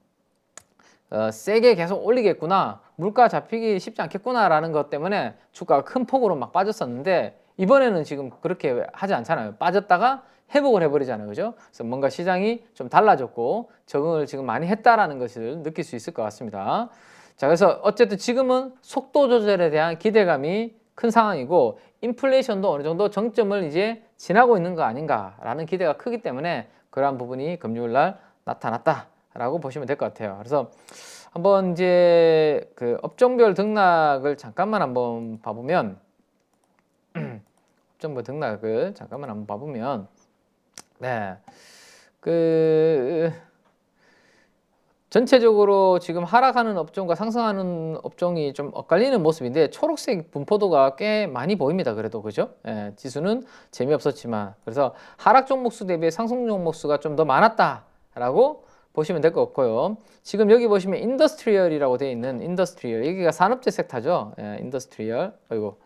어, 세게 계속 올리겠구나 물가 잡히기 쉽지 않겠구나라는 것 때문에 주가가 큰 폭으로 막 빠졌었는데 이번에는 지금 그렇게 하지 않잖아요. 빠졌다가 회복을 해버리잖아요. 그죠? 그래서 뭔가 시장이 좀 달라졌고 적응을 지금 많이 했다라는 것을 느낄 수 있을 것 같습니다. 자, 그래서 어쨌든 지금은 속도 조절에 대한 기대감이 큰 상황이고 인플레이션도 어느 정도 정점을 이제 지나고 있는 거 아닌가라는 기대가 크기 때문에 그러한 부분이 금요일 날 나타났다라고 보시면 될 것 같아요. 그래서 한번 이제 그 업종별 등락을 잠깐만 한번 봐보면 업종별 등락을 잠깐만 한번 봐보면 네. 그 전체적으로 지금 하락하는 업종과 상승하는 업종이 좀 엇갈리는 모습인데 초록색 분포도가 꽤 많이 보입니다. 그래도 그죠? 예, 지수는 재미없었지만 그래서 하락 종목수 대비 상승 종목수가 좀 더 많았다라고 보시면 될 것 같고요. 지금 여기 보시면 인더스트리얼이라고 되어 있는 인더스트리얼 여기가 산업재 섹터죠. 예, 인더스트리얼 아이고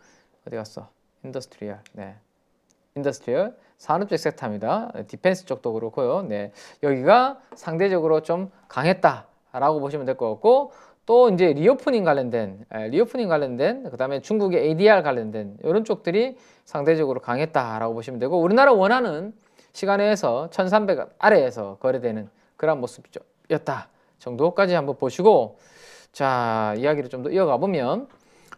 어디 갔어? 인더스트리얼 네. 인더스트리얼 산업재 섹터입니다. 예, 디펜스 쪽도 그렇고요. 네. 여기가 상대적으로 좀 강했다라고 보시면 될 것 같고 또 이제 리오프닝 관련된 예, 리오프닝 관련된 그다음에 중국의 ADR 관련된 이런 쪽들이 상대적으로 강했다라고 보시면 되고 우리나라 원하는 시간에서 1300 아래에서 거래되는 그런 모습이었다 정도까지 한번 보시고 자 이야기를 좀 더 이어가 보면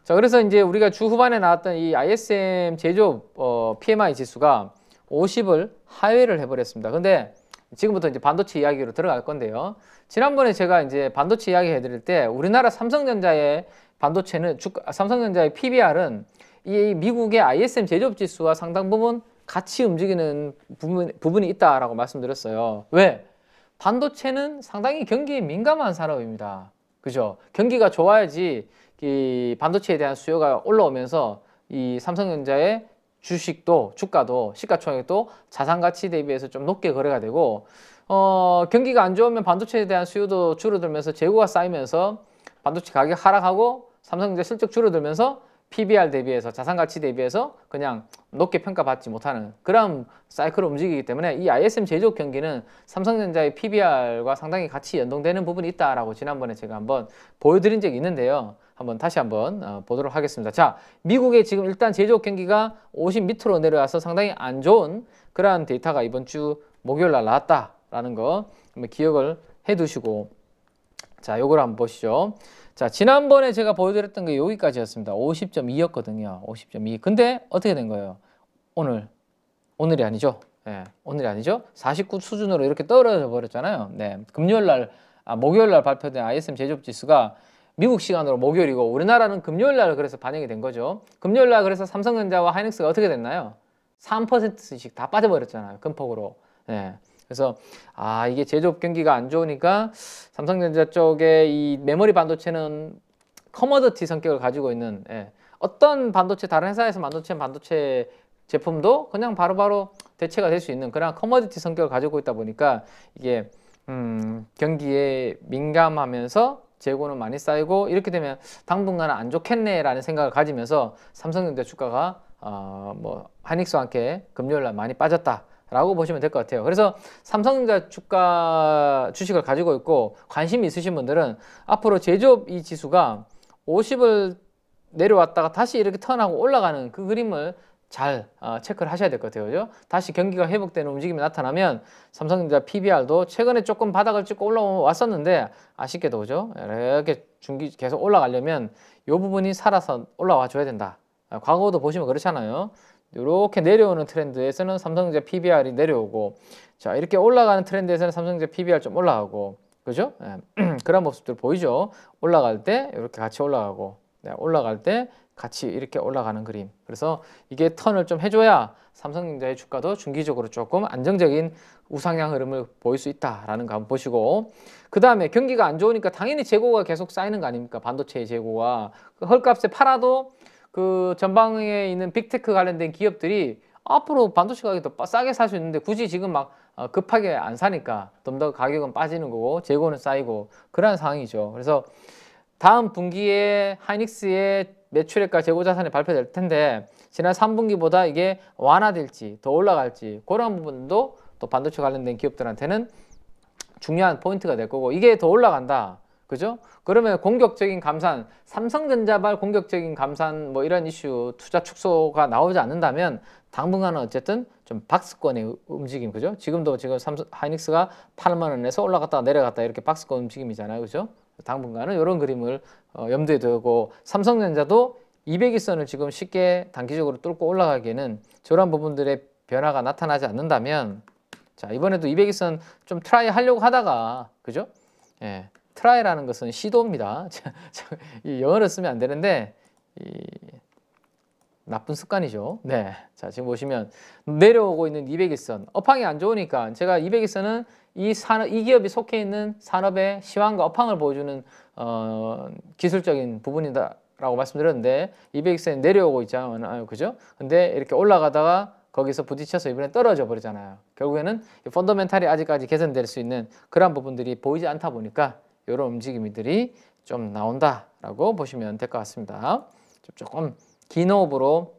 자 그래서 이제 우리가 주 후반에 나왔던 이 ISM 제조 어, PMI 지수가 50을 하회를 해버렸습니다. 근데 지금부터 이제 반도체 이야기로 들어갈 건데요. 지난번에 제가 이제 반도체 이야기 해드릴 때 우리나라 삼성전자의 반도체는 아, 삼성전자의 PBR은 이 미국의 ISM 제조업 지수와 상당 부분 같이 움직이는 부분, 부분이 있다라고 말씀드렸어요. 왜? 반도체는 상당히 경기에 민감한 산업입니다. 그죠? 경기가 좋아야지 이 반도체에 대한 수요가 올라오면서 이 삼성전자의 주식도 주가도 시가총액도 자산가치 대비해서 좀 높게 거래가 되고 어, 경기가 안 좋으면 반도체에 대한 수요도 줄어들면서 재고가 쌓이면서 반도체 가격 하락하고 삼성전자 실적 줄어들면서 PBR 대비해서 자산 가치 대비해서 그냥 높게 평가받지 못하는 그런 사이클로 움직이기 때문에 이 ISM 제조업 경기는 삼성전자의 PBR과 상당히 같이 연동되는 부분이 있다라고 지난번에 제가 한번 보여드린 적이 있는데요. 한번 다시 한번 어, 보도록 하겠습니다. 자, 미국의 지금 일단 제조업 경기가 50 밑으로 내려와서 상당히 안 좋은 그러한 데이터가 이번 주 목요일 날 나왔다라는 거 기억을 해 두시고 자, 요걸 한번 보시죠. 자, 지난번에 제가 보여드렸던 게 여기까지였습니다. 50.2였거든요. 50.2. 근데 어떻게 된 거예요? 오늘. 오늘이 아니죠. 네, 오늘이 아니죠. 49 수준으로 이렇게 떨어져 버렸잖아요. 네, 금요일 날, 아, 목요일 날 발표된 ISM 제조업 지수가 미국 시간으로 목요일이고 우리나라는 금요일 날 그래서 반영이 된 거죠. 금요일 날 그래서 삼성전자와 하이닉스가 어떻게 됐나요? 3%씩 다 빠져버렸잖아요. 금폭으로. 네. 그래서 아 이게 제조업 경기가 안 좋으니까 삼성전자 쪽에 이 메모리 반도체는 커머더티 성격을 가지고 있는 예. 어떤 반도체 다른 회사에서 만드는 반도체 제품도 그냥 바로바로 바로 대체가 될 수 있는 그런 커머디티 성격을 가지고 있다 보니까 이게 음, 경기에 민감하면서 재고는 많이 쌓이고 이렇게 되면 당분간은 안 좋겠네라는 생각을 가지면서 삼성전자 주가가 어, 뭐 한익스와 함께 금요일날 많이 빠졌다. 라고 보시면 될 것 같아요. 그래서 삼성전자 주가 주식을 가지고 있고 관심이 있으신 분들은 앞으로 제조업 이 지수가 50을 내려왔다가 다시 이렇게 턴하고 올라가는 그 그림을 잘 어, 체크를 하셔야 될 것 같아요. 그죠? 다시 경기가 회복되는 움직임이 나타나면 삼성전자 PBR도 최근에 조금 바닥을 찍고 올라왔었는데 아쉽게도 그죠? 이렇게 중기 계속 올라가려면 이 부분이 살아서 올라와 줘야 된다. 어, 과거도 보시면 그렇잖아요. 이렇게 내려오는 트렌드에서는 삼성전자 PBR이 내려오고 자 이렇게 올라가는 트렌드에서는 삼성전자 PBR 좀 올라가고 그죠? 네. 그런 모습들 보이죠? 올라갈 때 이렇게 같이 올라가고 네, 올라갈 때 같이 이렇게 올라가는 그림 그래서 이게 턴을 좀 해줘야 삼성전자의 주가도 중기적으로 조금 안정적인 우상향 흐름을 보일 수 있다라는 거 한번 보시고 그 다음에 경기가 안 좋으니까 당연히 재고가 계속 쌓이는 거 아닙니까 반도체의 재고가 그 헐값에 팔아도 그 전방에 있는 빅테크 관련된 기업들이 앞으로 반도체 가격이 더 싸게 살 수 있는데 굳이 지금 막 어, 급하게 안 사니까 좀 더 가격은 빠지는 거고 재고는 쌓이고 그러한 상황이죠. 그래서 다음 분기에 하이닉스의 매출액과 재고자산이 발표될 텐데 지난 3분기보다 이게 완화될지 더 올라갈지 그런 부분도 또 반도체 관련된 기업들한테는 중요한 포인트가 될 거고 이게 더 올라간다 그죠? 그러면 공격적인 감산, 삼성전자발 공격적인 감산 뭐 이런 이슈 투자 축소가 나오지 않는다면 당분간은 어쨌든 좀 박스권의 움직임, 그죠? 지금도 지금 삼성 하이닉스가 8만 원에서 올라갔다 내려갔다 이렇게 박스권 움직임이잖아요, 그죠? 당분간은 이런 그림을 어, 염두에 두고 삼성전자도 200일선을 지금 쉽게 단기적으로 뚫고 올라가기에는 저런 부분들의 변화가 나타나지 않는다면 자 이번에도 200일선 좀 트라이 하려고 하다가 그죠? 예. try라는 것은 시도입니다. 이 영어를 쓰면 안 되는데 이, 나쁜 습관이죠. 네. 자, 지금 보시면 내려오고 있는 200일선. 업황이 안 좋으니까 제가 200일선은 이 산업 이 기업이 속해 있는 산업의 시황과 업황을 보여주는 어, 기술적인 부분이다라고 말씀드렸는데 200일선이 내려오고 있잖아요. 그죠? 근데 이렇게 올라가다가 거기서 부딪혀서 이번에 떨어져 버리잖아요. 결국에는 펀더멘탈이 아직까지 개선될 수 있는 그런 부분들이 보이지 않다 보니까 이런 움직임들이 좀 나온다라고 보시면 될 것 같습니다. 조금 긴 호흡으로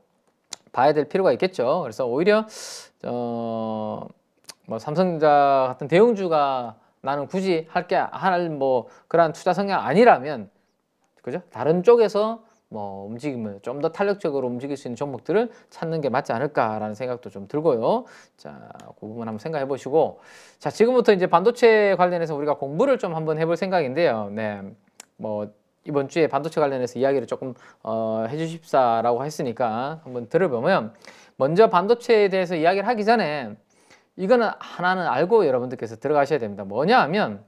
봐야 될 필요가 있겠죠. 그래서 오히려 어, 뭐 삼성전자 같은 대형주가 나는 굳이 할게 할뭐그러 투자 성향 아니라면 그죠? 다른 쪽에서 뭐 움직임을 좀 더 탄력적으로 움직일 수 있는 종목들을 찾는 게 맞지 않을까라는 생각도 좀 들고요. 자, 그 부분 한번 생각해 보시고 자, 지금부터 이제 반도체 관련해서 우리가 공부를 좀 한번 해볼 생각인데요. 네. 뭐 이번 주에 반도체 관련해서 이야기를 조금 어, 해주십사라고 했으니까 한번 들어보면 먼저 반도체에 대해서 이야기를 하기 전에 이거는 하나는 알고 여러분들께서 들어가셔야 됩니다. 뭐냐 하면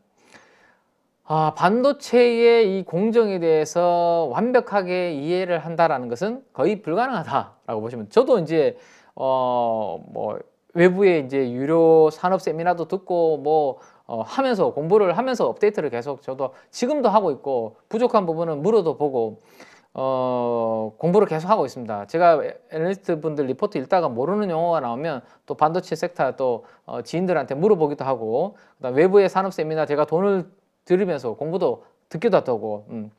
아, 반도체의 이 공정에 대해서 완벽하게 이해를 한다라는 것은 거의 불가능하다라고 보시면 저도 이제 어 뭐 외부의 이제 유료 산업 세미나도 듣고 뭐 어, 하면서 공부를 하면서 업데이트를 계속 저도 지금도 하고 있고 부족한 부분은 물어도 보고 어, 공부를 계속 하고 있습니다. 제가 애널리스트 분들 리포트 읽다가 모르는 용어가 나오면 또 반도체 섹터 또 어, 지인들한테 물어보기도 하고 그다음 외부의 산업 세미나 제가 돈을 들으면서 공부도 듣기도 하고 음,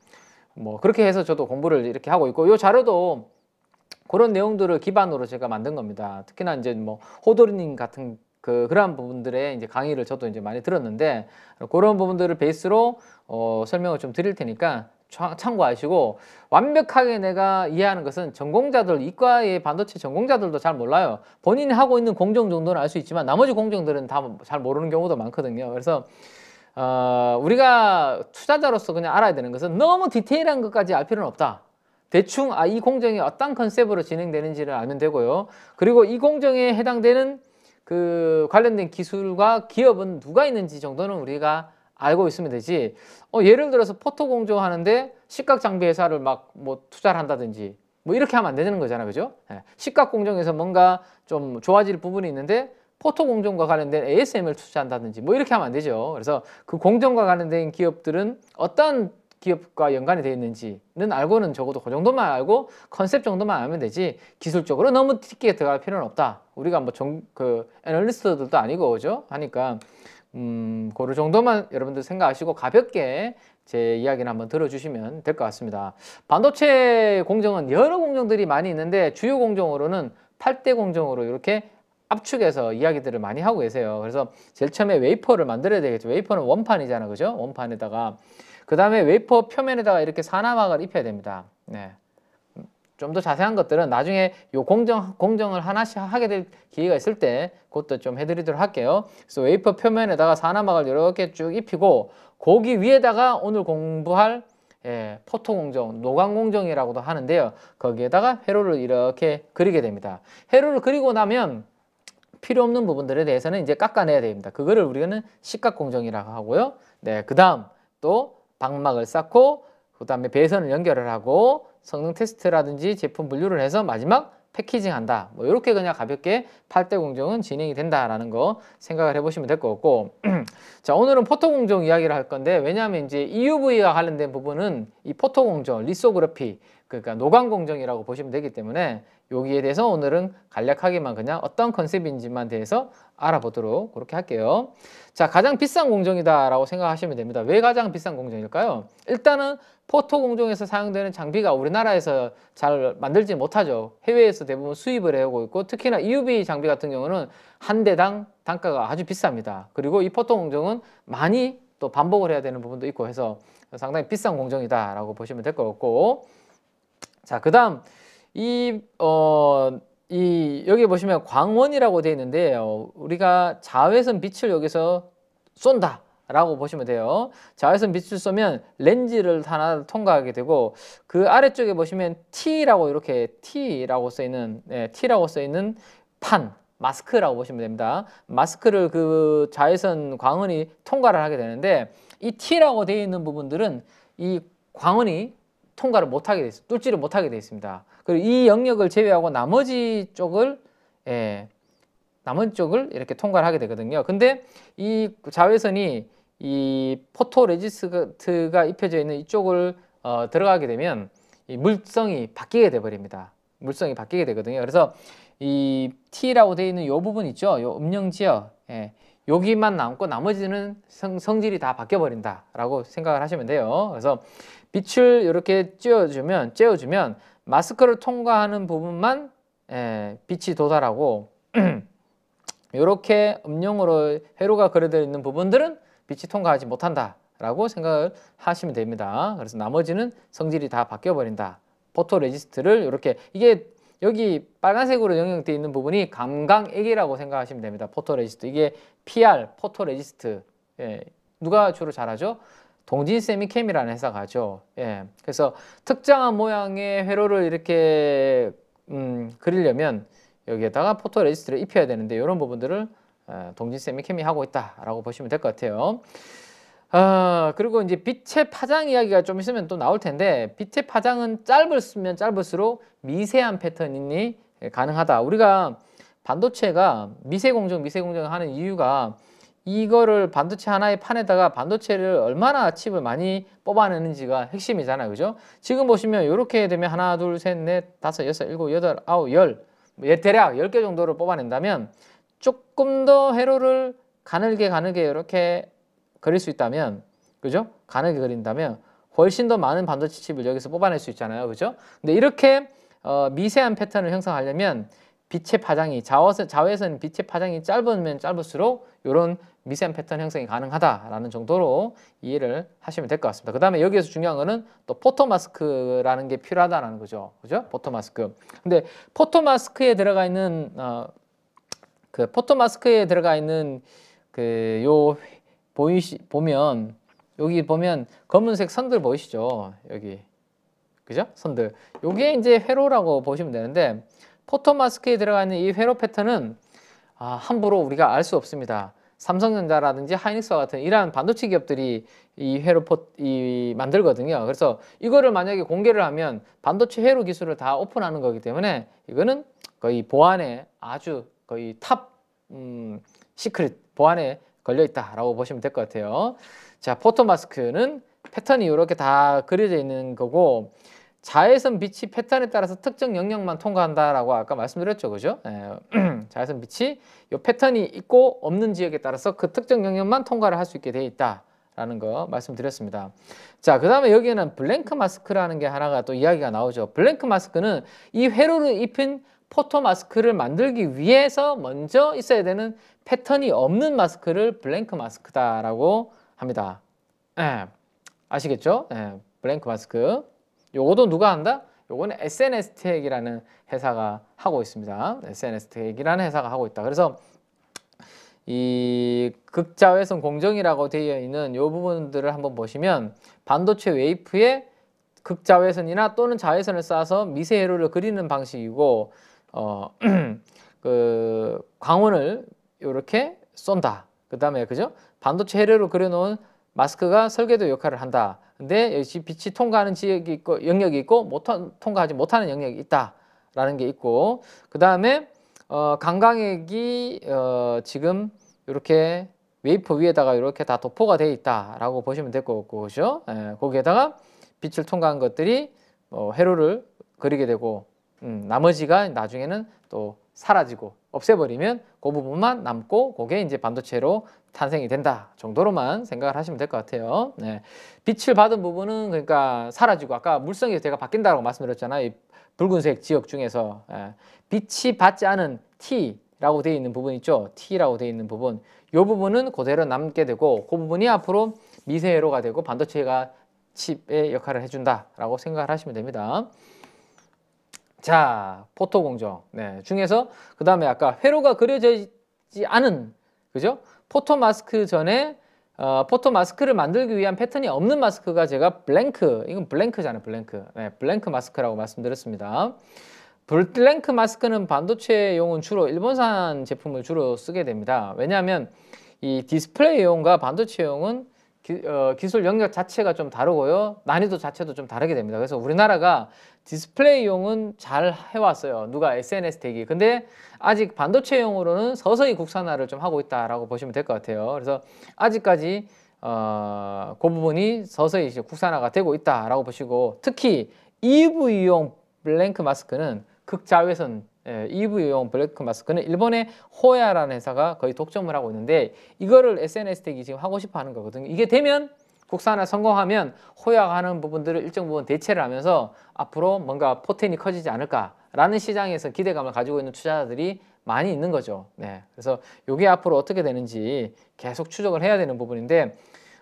뭐 그렇게 해서 저도 공부를 이렇게 하고 있고 요 자료도 그런 내용들을 기반으로 제가 만든 겁니다. 특히나 이제 뭐 호도리님 같은 그 그러한 부분들의 이제 강의를 저도 이제 많이 들었는데 그런 부분들을 베이스로 어, 설명을 좀 드릴 테니까 참고하시고 완벽하게 내가 이해하는 것은 전공자들 이과의 반도체 전공자들도 잘 몰라요 본인이 하고 있는 공정 정도는 알 수 있지만 나머지 공정들은 다 잘 모르는 경우도 많거든요 그래서 어, 우리가 투자자로서 그냥 알아야 되는 것은 너무 디테일한 것까지 알 필요는 없다. 대충 아, 이 공정이 어떤 컨셉으로 진행되는지를 알면 되고요. 그리고 이 공정에 해당되는 그 관련된 기술과 기업은 누가 있는지 정도는 우리가 알고 있으면 되지. 어, 예를 들어서 포토 공정하는데 시각 장비 회사를 막 뭐 투자를 한다든지 뭐 이렇게 하면 안 되는 거잖아요. 그죠? 예. 시각 공정에서 뭔가 좀 좋아질 부분이 있는데 포토 공정과 관련된 ASM을 투자한다든지 뭐 이렇게 하면 안 되죠. 그래서 그 공정과 관련된 기업들은 어떤 기업과 연관이 되어 있는지는 알고는 적어도 그 정도만 알고 컨셉 정도만 알면 되지 기술적으로 너무 깊게 들어갈 필요는 없다. 우리가 뭐 정 그 애널리스트들도 아니고 그죠? 하니까 음, 그 정도만 여러분들 생각하시고 가볍게 제 이야기를 한번 들어주시면 될 것 같습니다. 반도체 공정은 여러 공정들이 많이 있는데 주요 공정으로는 팔대 공정으로 이렇게 압축해서 이야기들을 많이 하고 계세요. 그래서 제일 처음에 웨이퍼를 만들어야 되겠죠. 웨이퍼는 원판이잖아, 그죠? 원판에다가 그 다음에 웨이퍼 표면에다가 이렇게 산화막을 입혀야 됩니다. 네. 좀 더 자세한 것들은 나중에 요 공정, 공정을 하나씩 하게 될 기회가 있을 때 그것도 좀 해드리도록 할게요. 그래서 웨이퍼 표면에다가 산화막을 이렇게 쭉 입히고 고기 위에다가 오늘 공부할 예, 포토공정, 노광공정이라고도 하는데요. 거기에다가 회로를 이렇게 그리게 됩니다. 회로를 그리고 나면 필요 없는 부분들에 대해서는 이제 깎아내야 됩니다. 그거를 우리는 시각공정이라고 하고요. 네, 그 다음 또 방막을 쌓고 그 다음에 배선을 연결을 하고 성능 테스트라든지 제품 분류를 해서 마지막 패키징한다. 뭐 이렇게 그냥 가볍게 8대 공정은 진행이 된다라는 거 생각을 해보시면 될 것 같고 자 오늘은 포토 공정 이야기를 할 건데 왜냐하면 이제 EUV와 관련된 부분은 이 포토 공정, 리소그래피 그러니까 노광 공정이라고 보시면 되기 때문에 여기에 대해서 오늘은 간략하게만 그냥 어떤 컨셉인지만 대해서 알아보도록 그렇게 할게요. 자, 가장 비싼 공정이다라고 생각하시면 됩니다. 왜 가장 비싼 공정일까요? 일단은 포토 공정에서 사용되는 장비가 우리나라에서 잘 만들지 못하죠. 해외에서 대부분 수입을 해오고 있고 특히나 EUV 장비 같은 경우는 한 대당 단가가 아주 비쌉니다. 그리고 이 포토 공정은 많이 또 반복을 해야 되는 부분도 있고 해서 상당히 비싼 공정이다라고 보시면 될 것 같고 자, 그 다음, 이, 어, 이, 여기 보시면 광원이라고 되어 있는데, 요 어, 우리가 자외선 빛을 여기서 쏜다. 라고 보시면 돼요. 자외선 빛을 쏘면 렌즈를 하나 통과하게 되고 그 아래쪽에 보시면 T라고 이렇게 T라고 써 있는 네, T라고 써 있는 판 마스크라고 보시면 됩니다. 마스크를 그 자외선 광원이 통과를 하게 되는데 이 T라고 되어 있는 부분들은 이 광원이 통과를 못하게 돼 있습니다. 뚫지를 못하게 돼 있습니다. 그리고 이 영역을 제외하고 나머지 쪽을 예, 남은 쪽을 이렇게 통과를 하게 되거든요. 근데 이 자외선이 이 포토레지스트가 입혀져 있는 이쪽을 어, 들어가게 되면 이 물성이 바뀌게 돼 버립니다. 물성이 바뀌게 되거든요. 그래서 이 T라고 되어 있는 이 부분 있죠. 이 음영 지역. 예. 여기만 남고 나머지는 성, 질이다 바뀌어버린다 라고 생각을 하시면 돼요 그래서 빛을 이렇게 쬐어주면 쬐어주면 마스크를 통과하는 부분만 에, 예, 빛이 도달하고 이렇게 음영으로 회로가 그려져 있는 부분들은 빛이 통과하지 못한다 라고 생각을 하시면 됩니다 그래서 나머지는 성질이 다 바뀌어 버린다 포토레지스트를 이렇게 이게 여기 빨간색으로 영역되어 있는 부분이 감강액이라고 생각하시면 됩니다. 포토레지스트. 이게 PR, 포토레지스트. 예, 누가 주로 잘하죠? 동진세미캠이라는 회사가 죠 예, 그래서 특정한 모양의 회로를 이렇게 음, 그리려면 여기에다가 포토레지스트를 입혀야 되는데 이런 부분들을 어, 동진세미캠이 하고 있다라고 보시면 될 것 같아요. 아, 그리고 이제 빛의 파장 이야기가 좀 있으면 또 나올 텐데 빛의 파장은 짧을수면 짧을수록 미세한 패턴이 가능하다. 우리가 반도체가 미세 공정, 미세 공정 하는 이유가 이거를 반도체 하나의 판에다가 반도체를 얼마나 칩을 많이 뽑아내는지가 핵심이잖아요. 그죠? 지금 보시면 이렇게 되면 하나, 둘, 셋, 넷, 다섯, 여섯, 일곱, 여덟, 아홉, 열 예, 대략 열 개 정도를 뽑아낸다면 조금 더 회로를 가늘게 가늘게 이렇게 그릴 수 있다면 그죠? 가늘게 그린다면 훨씬 더 많은 반도체 칩을 여기서 뽑아낼 수 있잖아요. 그죠? 근데 이렇게 어, 미세한 패턴을 형성하려면 빛의 파장이 자외선, 자외선 빛의 파장이 짧으면 짧을수록 이런 미세한 패턴 형성이 가능하다라는 정도로 이해를 하시면 될 것 같습니다. 그 다음에 여기에서 중요한 거는 또 포토 마스크라는 게 필요하다라는 거죠. 그죠? 포토 마스크. 근데 포토 마스크에 들어가 있는 어, 그 포토 마스크에 들어가 있는 그요 보이시 보면 여기 보면 검은색 선들 보이시죠? 여기 그죠? 선들. 요게 이제 회로라고 보시면 되는데 포토 마스크에 들어가 있는 이 회로 패턴은 아, 함부로 우리가 알 수 없습니다. 삼성전자라든지 하이닉스와 같은 이러한 반도체 기업들이 이 회로 포, 이 만들거든요. 그래서 이거를 만약에 공개를 하면 반도체 회로 기술을 다 오픈하는 거기 때문에 이거는 거의 보안에 아주 거의 탑 음, 시크릿 보안에 걸려 있다라고 보시면 될 것 같아요. 자, 포토 마스크는 패턴이 이렇게 다 그려져 있는 거고 자외선 빛이 패턴에 따라서 특정 영역만 통과한다라고 아까 말씀드렸죠, 그죠? 예. 자외선 빛이 이 패턴이 있고 없는 지역에 따라서 그 특정 영역만 통과를 할 수 있게 돼 있다라는 거 말씀드렸습니다. 자, 그 다음에 여기에는 블랭크 마스크라는 게 하나가 또 이야기가 나오죠. 블랭크 마스크는 이 회로를 입힌 포토 마스크를 만들기 위해서 먼저 있어야 되는 패턴이 없는 마스크를 블랭크 마스크다라고 합니다. 예, 아시겠죠? 예, 블랭크 마스크. 요것도 누가 한다? 요거는 SNS 태그라는 회사가 하고 있습니다. SNS 태그라는 회사가 하고 있다. 그래서 이 극자외선 공정이라고 되어 있는 요 부분들을 한번 보시면 반도체 웨이프에 극자외선이나 또는 자외선을 쌓서 미세 회로를 그리는 방식이고 어, 그 광원을 이렇게 쏜다. 그 다음에 그죠? 반도체 해례로 그려놓은 마스크가 설계도 역할을 한다. 근데 역시 빛이 통과하는 지역이 있고 영역이 있고 못 통과하지 못하는 영역이 있다라는 게 있고 그 다음에 어, 강강액이 어, 지금 이렇게 웨이퍼 위에다가 이렇게 다 도포가 되어 있다라고 보시면 될 것 같고 그죠? 에, 예, 거기에다가 빛을 통과한 것들이 어, 뭐 회로를 그리게 되고 음, 나머지가 나중에는 또 사라지고 없애버리면 그 부분만 남고 그게 이제 반도체로 탄생이 된다 정도로만 생각을 하시면 될 것 같아요. 네. 빛을 받은 부분은 그러니까 사라지고 아까 물성이 제가 바뀐다고 말씀드렸잖아요. 이 붉은색 지역 중에서 예. 빛이 받지 않은 T라고 되어 있는 부분 있죠. T라고 되어 있는 부분 이 부분은 그대로 남게 되고 그 부분이 앞으로 미세회로가 되고 반도체가 칩의 역할을 해준다라고 생각을 하시면 됩니다. 자, 포토 공정. 네, 중에서 그다음에 아까 회로가 그려져 있지 않은 그죠? 포토 마스크 전에 어, 포토 마스크를 만들기 위한 패턴이 없는 마스크가 제가 블랭크, 이건 블랭크잖아요, 블랭크. 네, 블랭크 마스크라고 말씀드렸습니다. 블랭크 마스크는 반도체용은 주로 일본산 제품을 주로 쓰게 됩니다. 왜냐하면 이 디스플레이용과 반도체용은 기, 어, 기술 영역 자체가 좀 다르고요. 난이도 자체도 좀 다르게 됩니다. 그래서 우리나라가 디스플레이용은 잘 해왔어요. 누가 SNS 대기. 근데 아직 반도체용으로는 서서히 국산화를 좀 하고 있다라고 보시면 될 것 같아요. 그래서 아직까지 어, 그 부분이 서서히 이제 국산화가 되고 있다라고 보시고 특히 EV용 블랭크 마스크는 극자외선 EV용 예, 블랙 마스크는 일본의 호야라는 회사가 거의 독점을 하고 있는데 이거를 SNS 대기 지금 하고 싶어 하는 거거든요. 이게 되면 국산화 성공하면 호야가 하는 부분들을 일정 부분 대체를 하면서 앞으로 뭔가 포텐이 커지지 않을까라는 시장에서 기대감을 가지고 있는 투자자들이 많이 있는 거죠. 네. 그래서 이게 앞으로 어떻게 되는지 계속 추적을 해야 되는 부분인데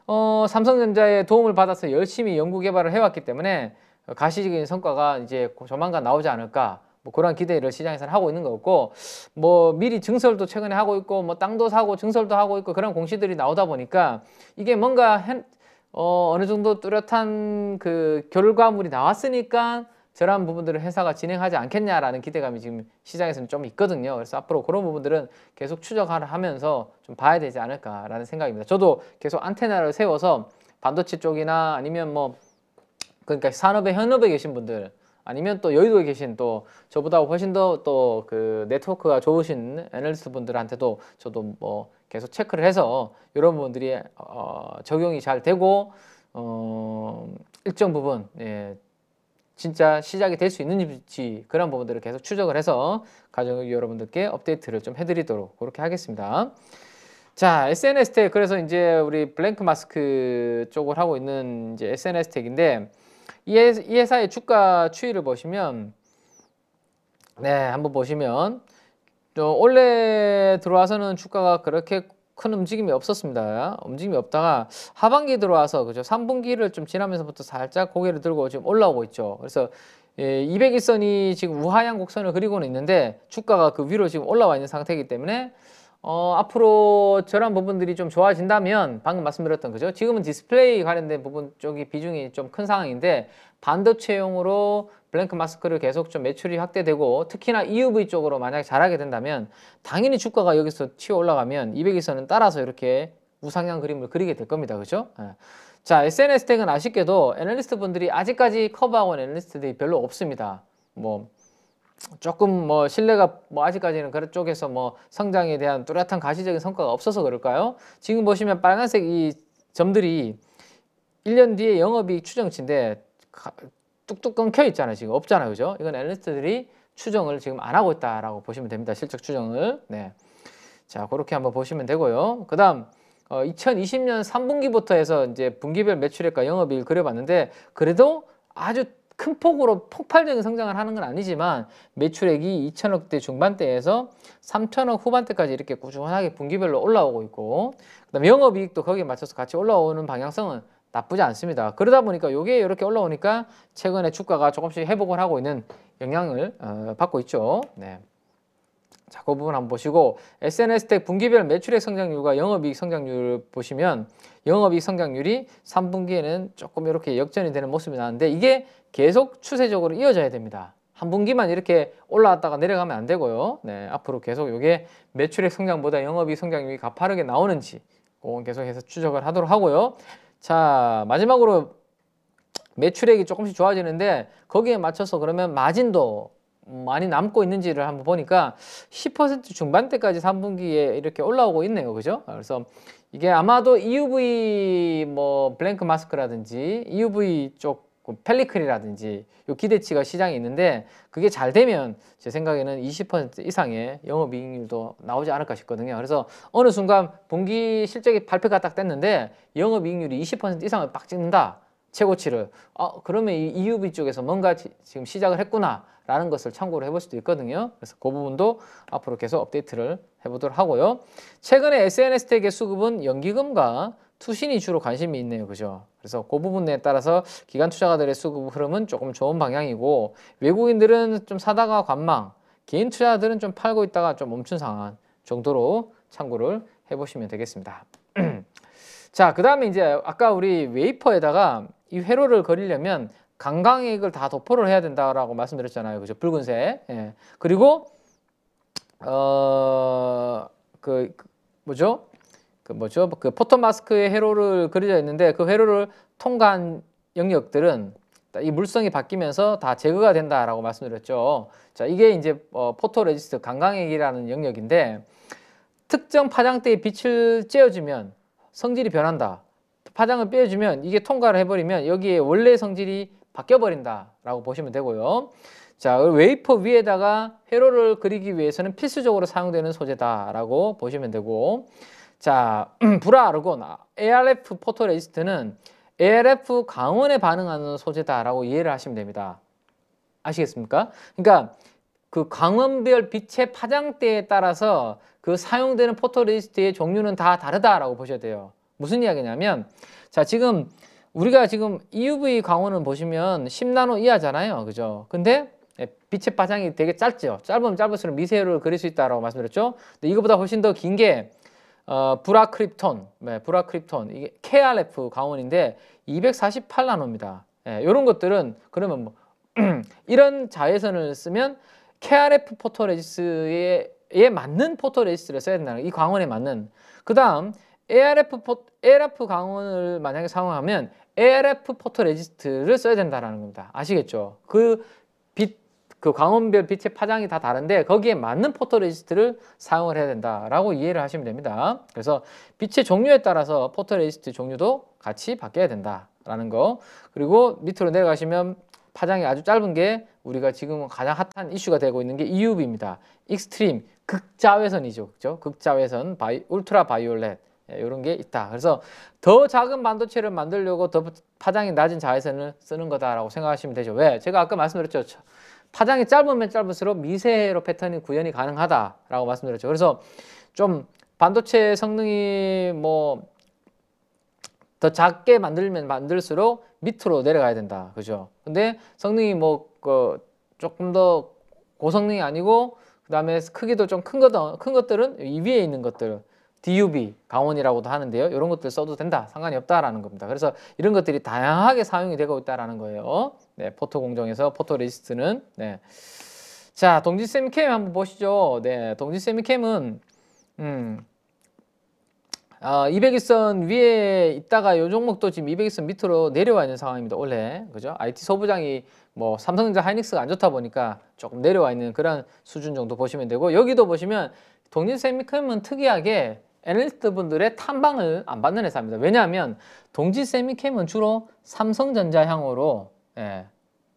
어, 삼성전자의 도움을 받아서 열심히 연구 개발을 해왔기 때문에 가시적인 성과가 이제 조만간 나오지 않을까 뭐 그런 기대를 시장에서는 하고 있는 거고 뭐 미리 증설도 최근에 하고 있고 뭐 땅도 사고 증설도 하고 있고 그런 공시들이 나오다 보니까 이게 뭔가 현, 어, 어느 정도 뚜렷한 그 결과물이 나왔으니까 저런 부분들을 회사가 진행하지 않겠냐라는 기대감이 지금 시장에서는 좀 있거든요. 그래서 앞으로 그런 부분들은 계속 추적하면서 좀 봐야 되지 않을까라는 생각입니다. 저도 계속 안테나를 세워서 반도체 쪽이나 아니면 뭐 그러니까 산업의 현업에 계신 분들 아니면 또 여의도에 계신 또 저보다 훨씬 더 또 그 네트워크가 좋으신 애널리스트 분들한테도 저도 뭐 계속 체크를 해서 여러분들이 어, 적용이 잘 되고 어, 일정 부분 예, 진짜 시작이 될 수 있는지 그런 부분들을 계속 추적을 해서 가정 여러분들께 업데이트를 좀 해드리도록 그렇게 하겠습니다. 자 SNS 텍 그래서 이제 우리 블랭크 마스크 쪽을 하고 있는 이제 SNS 텍인데 이 회사의 주가 추이를 보시면 네 한번 보시면 원래 들어와서는 주가가 그렇게 큰 움직임이 없었습니다. 움직임이 없다가 하반기 들어와서 그죠 3분기를 좀 지나면서부터 살짝 고개를 들고 지금 올라오고 있죠. 그래서 200일선이 예, 지금 우하향 곡선을 그리고는 있는데 주가가 그 위로 지금 올라와 있는 상태이기 때문에 어, 앞으로 저런 부분들이 좀 좋아진다면 방금 말씀드렸던 거죠 지금은 디스플레이 관련된 부분 쪽이 비중이 좀 큰 상황인데 반도체용으로 블랭크 마스크를 계속 좀 매출이 확대되고 특히나 EUV 쪽으로 만약 에 잘하게 된다면 당연히 주가가 여기서 튀어 올라가면 200일선은 따라서 이렇게 우상향 그림을 그리게 될 겁니다. 그죠? 예. 자, SNS 텍은 아쉽게도 애널리스트 분들이 아직까지 커버하고 있는 애널리스트들이 별로 없습니다. 뭐 조금 뭐 신뢰가 뭐 아직까지는 그런 쪽에서 뭐 성장에 대한 뚜렷한 가시적인 성과가 없어서 그럴까요? 지금 보시면 빨간색 이 점들이 1년 뒤에 영업이익 추정치인데 뚝뚝 끊겨 있잖아요. 지금 없잖아요. 그죠? 이건 애널리스트들이 추정을 지금 안 하고 있다라고 보시면 됩니다. 실적 추정을. 네. 자, 그렇게 한번 보시면 되고요. 그다음 어, 2020년 3분기부터 해서 이제 분기별 매출액과 영업이익 그려봤는데 그래도 아주 큰 폭으로 폭발적인 성장을 하는 건 아니지만 매출액이 2천억대 중반대에서 3천억 후반대까지 이렇게 꾸준하게 분기별로 올라오고 있고 그다음 영업이익도 거기에 맞춰서 같이 올라오는 방향성은 나쁘지 않습니다. 그러다 보니까 이게 이렇게 올라오니까 최근에 주가가 조금씩 회복을 하고 있는 영향을 어, 받고 있죠. 네. 자, 그 부분 한번 보시고 SNS텍 분기별 매출액 성장률과 영업이익 성장률 보시면 영업이익 성장률이 3분기에는 조금 이렇게 역전이 되는 모습이 나는데 이게 계속 추세적으로 이어져야 됩니다. 한 분기만 이렇게 올라왔다가 내려가면 안 되고요. 네, 앞으로 계속 이게 매출액 성장보다 영업이 성장률이 가파르게 나오는지 계속해서 추적을 하도록 하고요. 자, 마지막으로 매출액이 조금씩 좋아지는데 거기에 맞춰서 그러면 마진도 많이 남고 있는지를 한번 보니까 10% 중반대까지 3분기에 이렇게 올라오고 있네요. 그죠? 그래서 이게 아마도 EUV 뭐 블랭크 마스크라든지 EUV 쪽그 펠리클이라든지 요 기대치가 시장이 있는데 그게 잘 되면 제 생각에는 20% 이상의 영업이익률도 나오지 않을까 싶거든요. 그래서 어느 순간 분기 실적이 발표가 딱 됐는데 영업이익률이 20% 이상을 빡 찍는다. 최고치를 어 그러면 이 EUB 쪽에서 뭔가 지, 지금 시작을 했구나 라는 것을 참고로 해볼 수도 있거든요 그래서 그 부분도 앞으로 계속 업데이트를 해보도록 하고요 최근에 SNS 텍의 수급은 연기금과 투신이 주로 관심이 있네요. 그죠? 그래서 그 부분에 따라서 기관 투자가들의 수급 흐름은 조금 좋은 방향이고 외국인들은 좀 사다가 관망, 개인 투자들은 좀 팔고 있다가 좀 멈춘 상황 정도로 참고를 해보시면 되겠습니다. 자, 그 다음에 이제 아까 우리 웨이퍼에다가 이 회로를 그리려면 강강액을 다 도포를 해야 된다라고 말씀드렸잖아요. 그죠? 붉은색. 예. 그리고, 어, 그, 그 뭐죠? 그 뭐죠? 그 포터 마스크의 회로를 그려져 있는데 그 회로를 통과한 영역들은 이 물성이 바뀌면서 다 제거가 된다라고 말씀드렸죠. 자, 이게 이제 어, 포토 레지스트 강강액이라는 영역인데 특정 파장대에 빛을 쬐어주면 성질이 변한다. 파장을 빼주면 이게 통과를 해버리면 여기에 원래 성질이 바뀌어버린다라고 보시면 되고요. 자, 그 웨이퍼 위에다가 회로를 그리기 위해서는 필수적으로 사용되는 소재다라고 보시면 되고 자, 브라르곤 ARF 포토레지스트는 ARF 강원에 반응하는 소재다라고 이해를 하시면 됩니다. 아시겠습니까? 그러니까 그 강원별 빛의 파장대에 따라서 그 사용되는 포토레지스트의 종류는 다 다르다라고 보셔야 돼요. 무슨 이야기냐면 자 지금 우리가 지금 EUV 강원은 보시면 10나노 이하잖아요. 그죠? 근데 예, 빛의 파장이 되게 짧죠. 짧으면 짧을수록 미세를 그릴 수 있다라고 말씀드렸죠. 근데 이거보다 훨씬 더긴게 어, 브라크립톤, 네, 브라크립톤 이게 KRF 강원인데 248나노입니다. 예, 이런 것들은 그러면 뭐 이런 자외선을 쓰면 KRF 포토레지스에 맞는 포토레지스를 써야 된다는 이 광원에 맞는 그다음 ARF 포, ARF 광원을 만약에 사용하면 ARF 포토레지스트를 써야 된다는 겁니다. 아시겠죠? 그그 광원별 빛의 파장이 다 다른데 거기에 맞는 포토레지스트를 사용을 해야 된다라고 이해를 하시면 됩니다. 그래서 빛의 종류에 따라서 포토레지스트 종류도 같이 바뀌어야 된다라는 거. 그리고 밑으로 내려가시면 파장이 아주 짧은 게 우리가 지금 가장 핫한 이슈가 되고 있는 게 EUV입니다. 익스트림 극자외선이죠. 그죠? 렇 극자외선 바이, 울트라 바이올렛 이런 예, 게 있다. 그래서 더 작은 반도체를 만들려고 더 파장이 낮은 자외선을 쓰는 거다라고 생각하시면 되죠. 왜? 제가 아까 말씀드렸죠. 파장이 짧으면 짧을수록 미세로 패턴이 구현이 가능하다라고 말씀드렸죠. 그래서 좀 반도체 성능이 뭐 더 작게 만들면 만들수록 밑으로 내려가야 된다. 그죠? 근데 성능이 뭐 그 조금 더 고성능이 아니고 그다음에 크기도 좀 큰것큰 것들은 이 위에 있는 것들 DUB 강원이라고도 하는데요. 이런 것들 써도 된다. 상관이 없다라는 겁니다. 그래서 이런 것들이 다양하게 사용이 되고 있다라는 거예요. 네, 포토 공정에서 포토 리스트는 네. 자, 동진 쌤캠 한번 보시죠. 네, 동진 쌤 캠은 음. 아, 200일선 위에 있다가 요 종목도 지금 200일선 밑으로 내려와 있는 상황입니다. 원래 그죠? IT 소부장이 뭐 삼성전자 하이닉스가 안 좋다 보니까 조금 내려와 있는 그런 수준 정도 보시면 되고 여기도 보시면 동진세미캠은 특이하게 애널리스트 분들의 탐방을 안 받는 회사입니다. 왜냐하면 동진세미캠은 주로 삼성전자 향으로 예,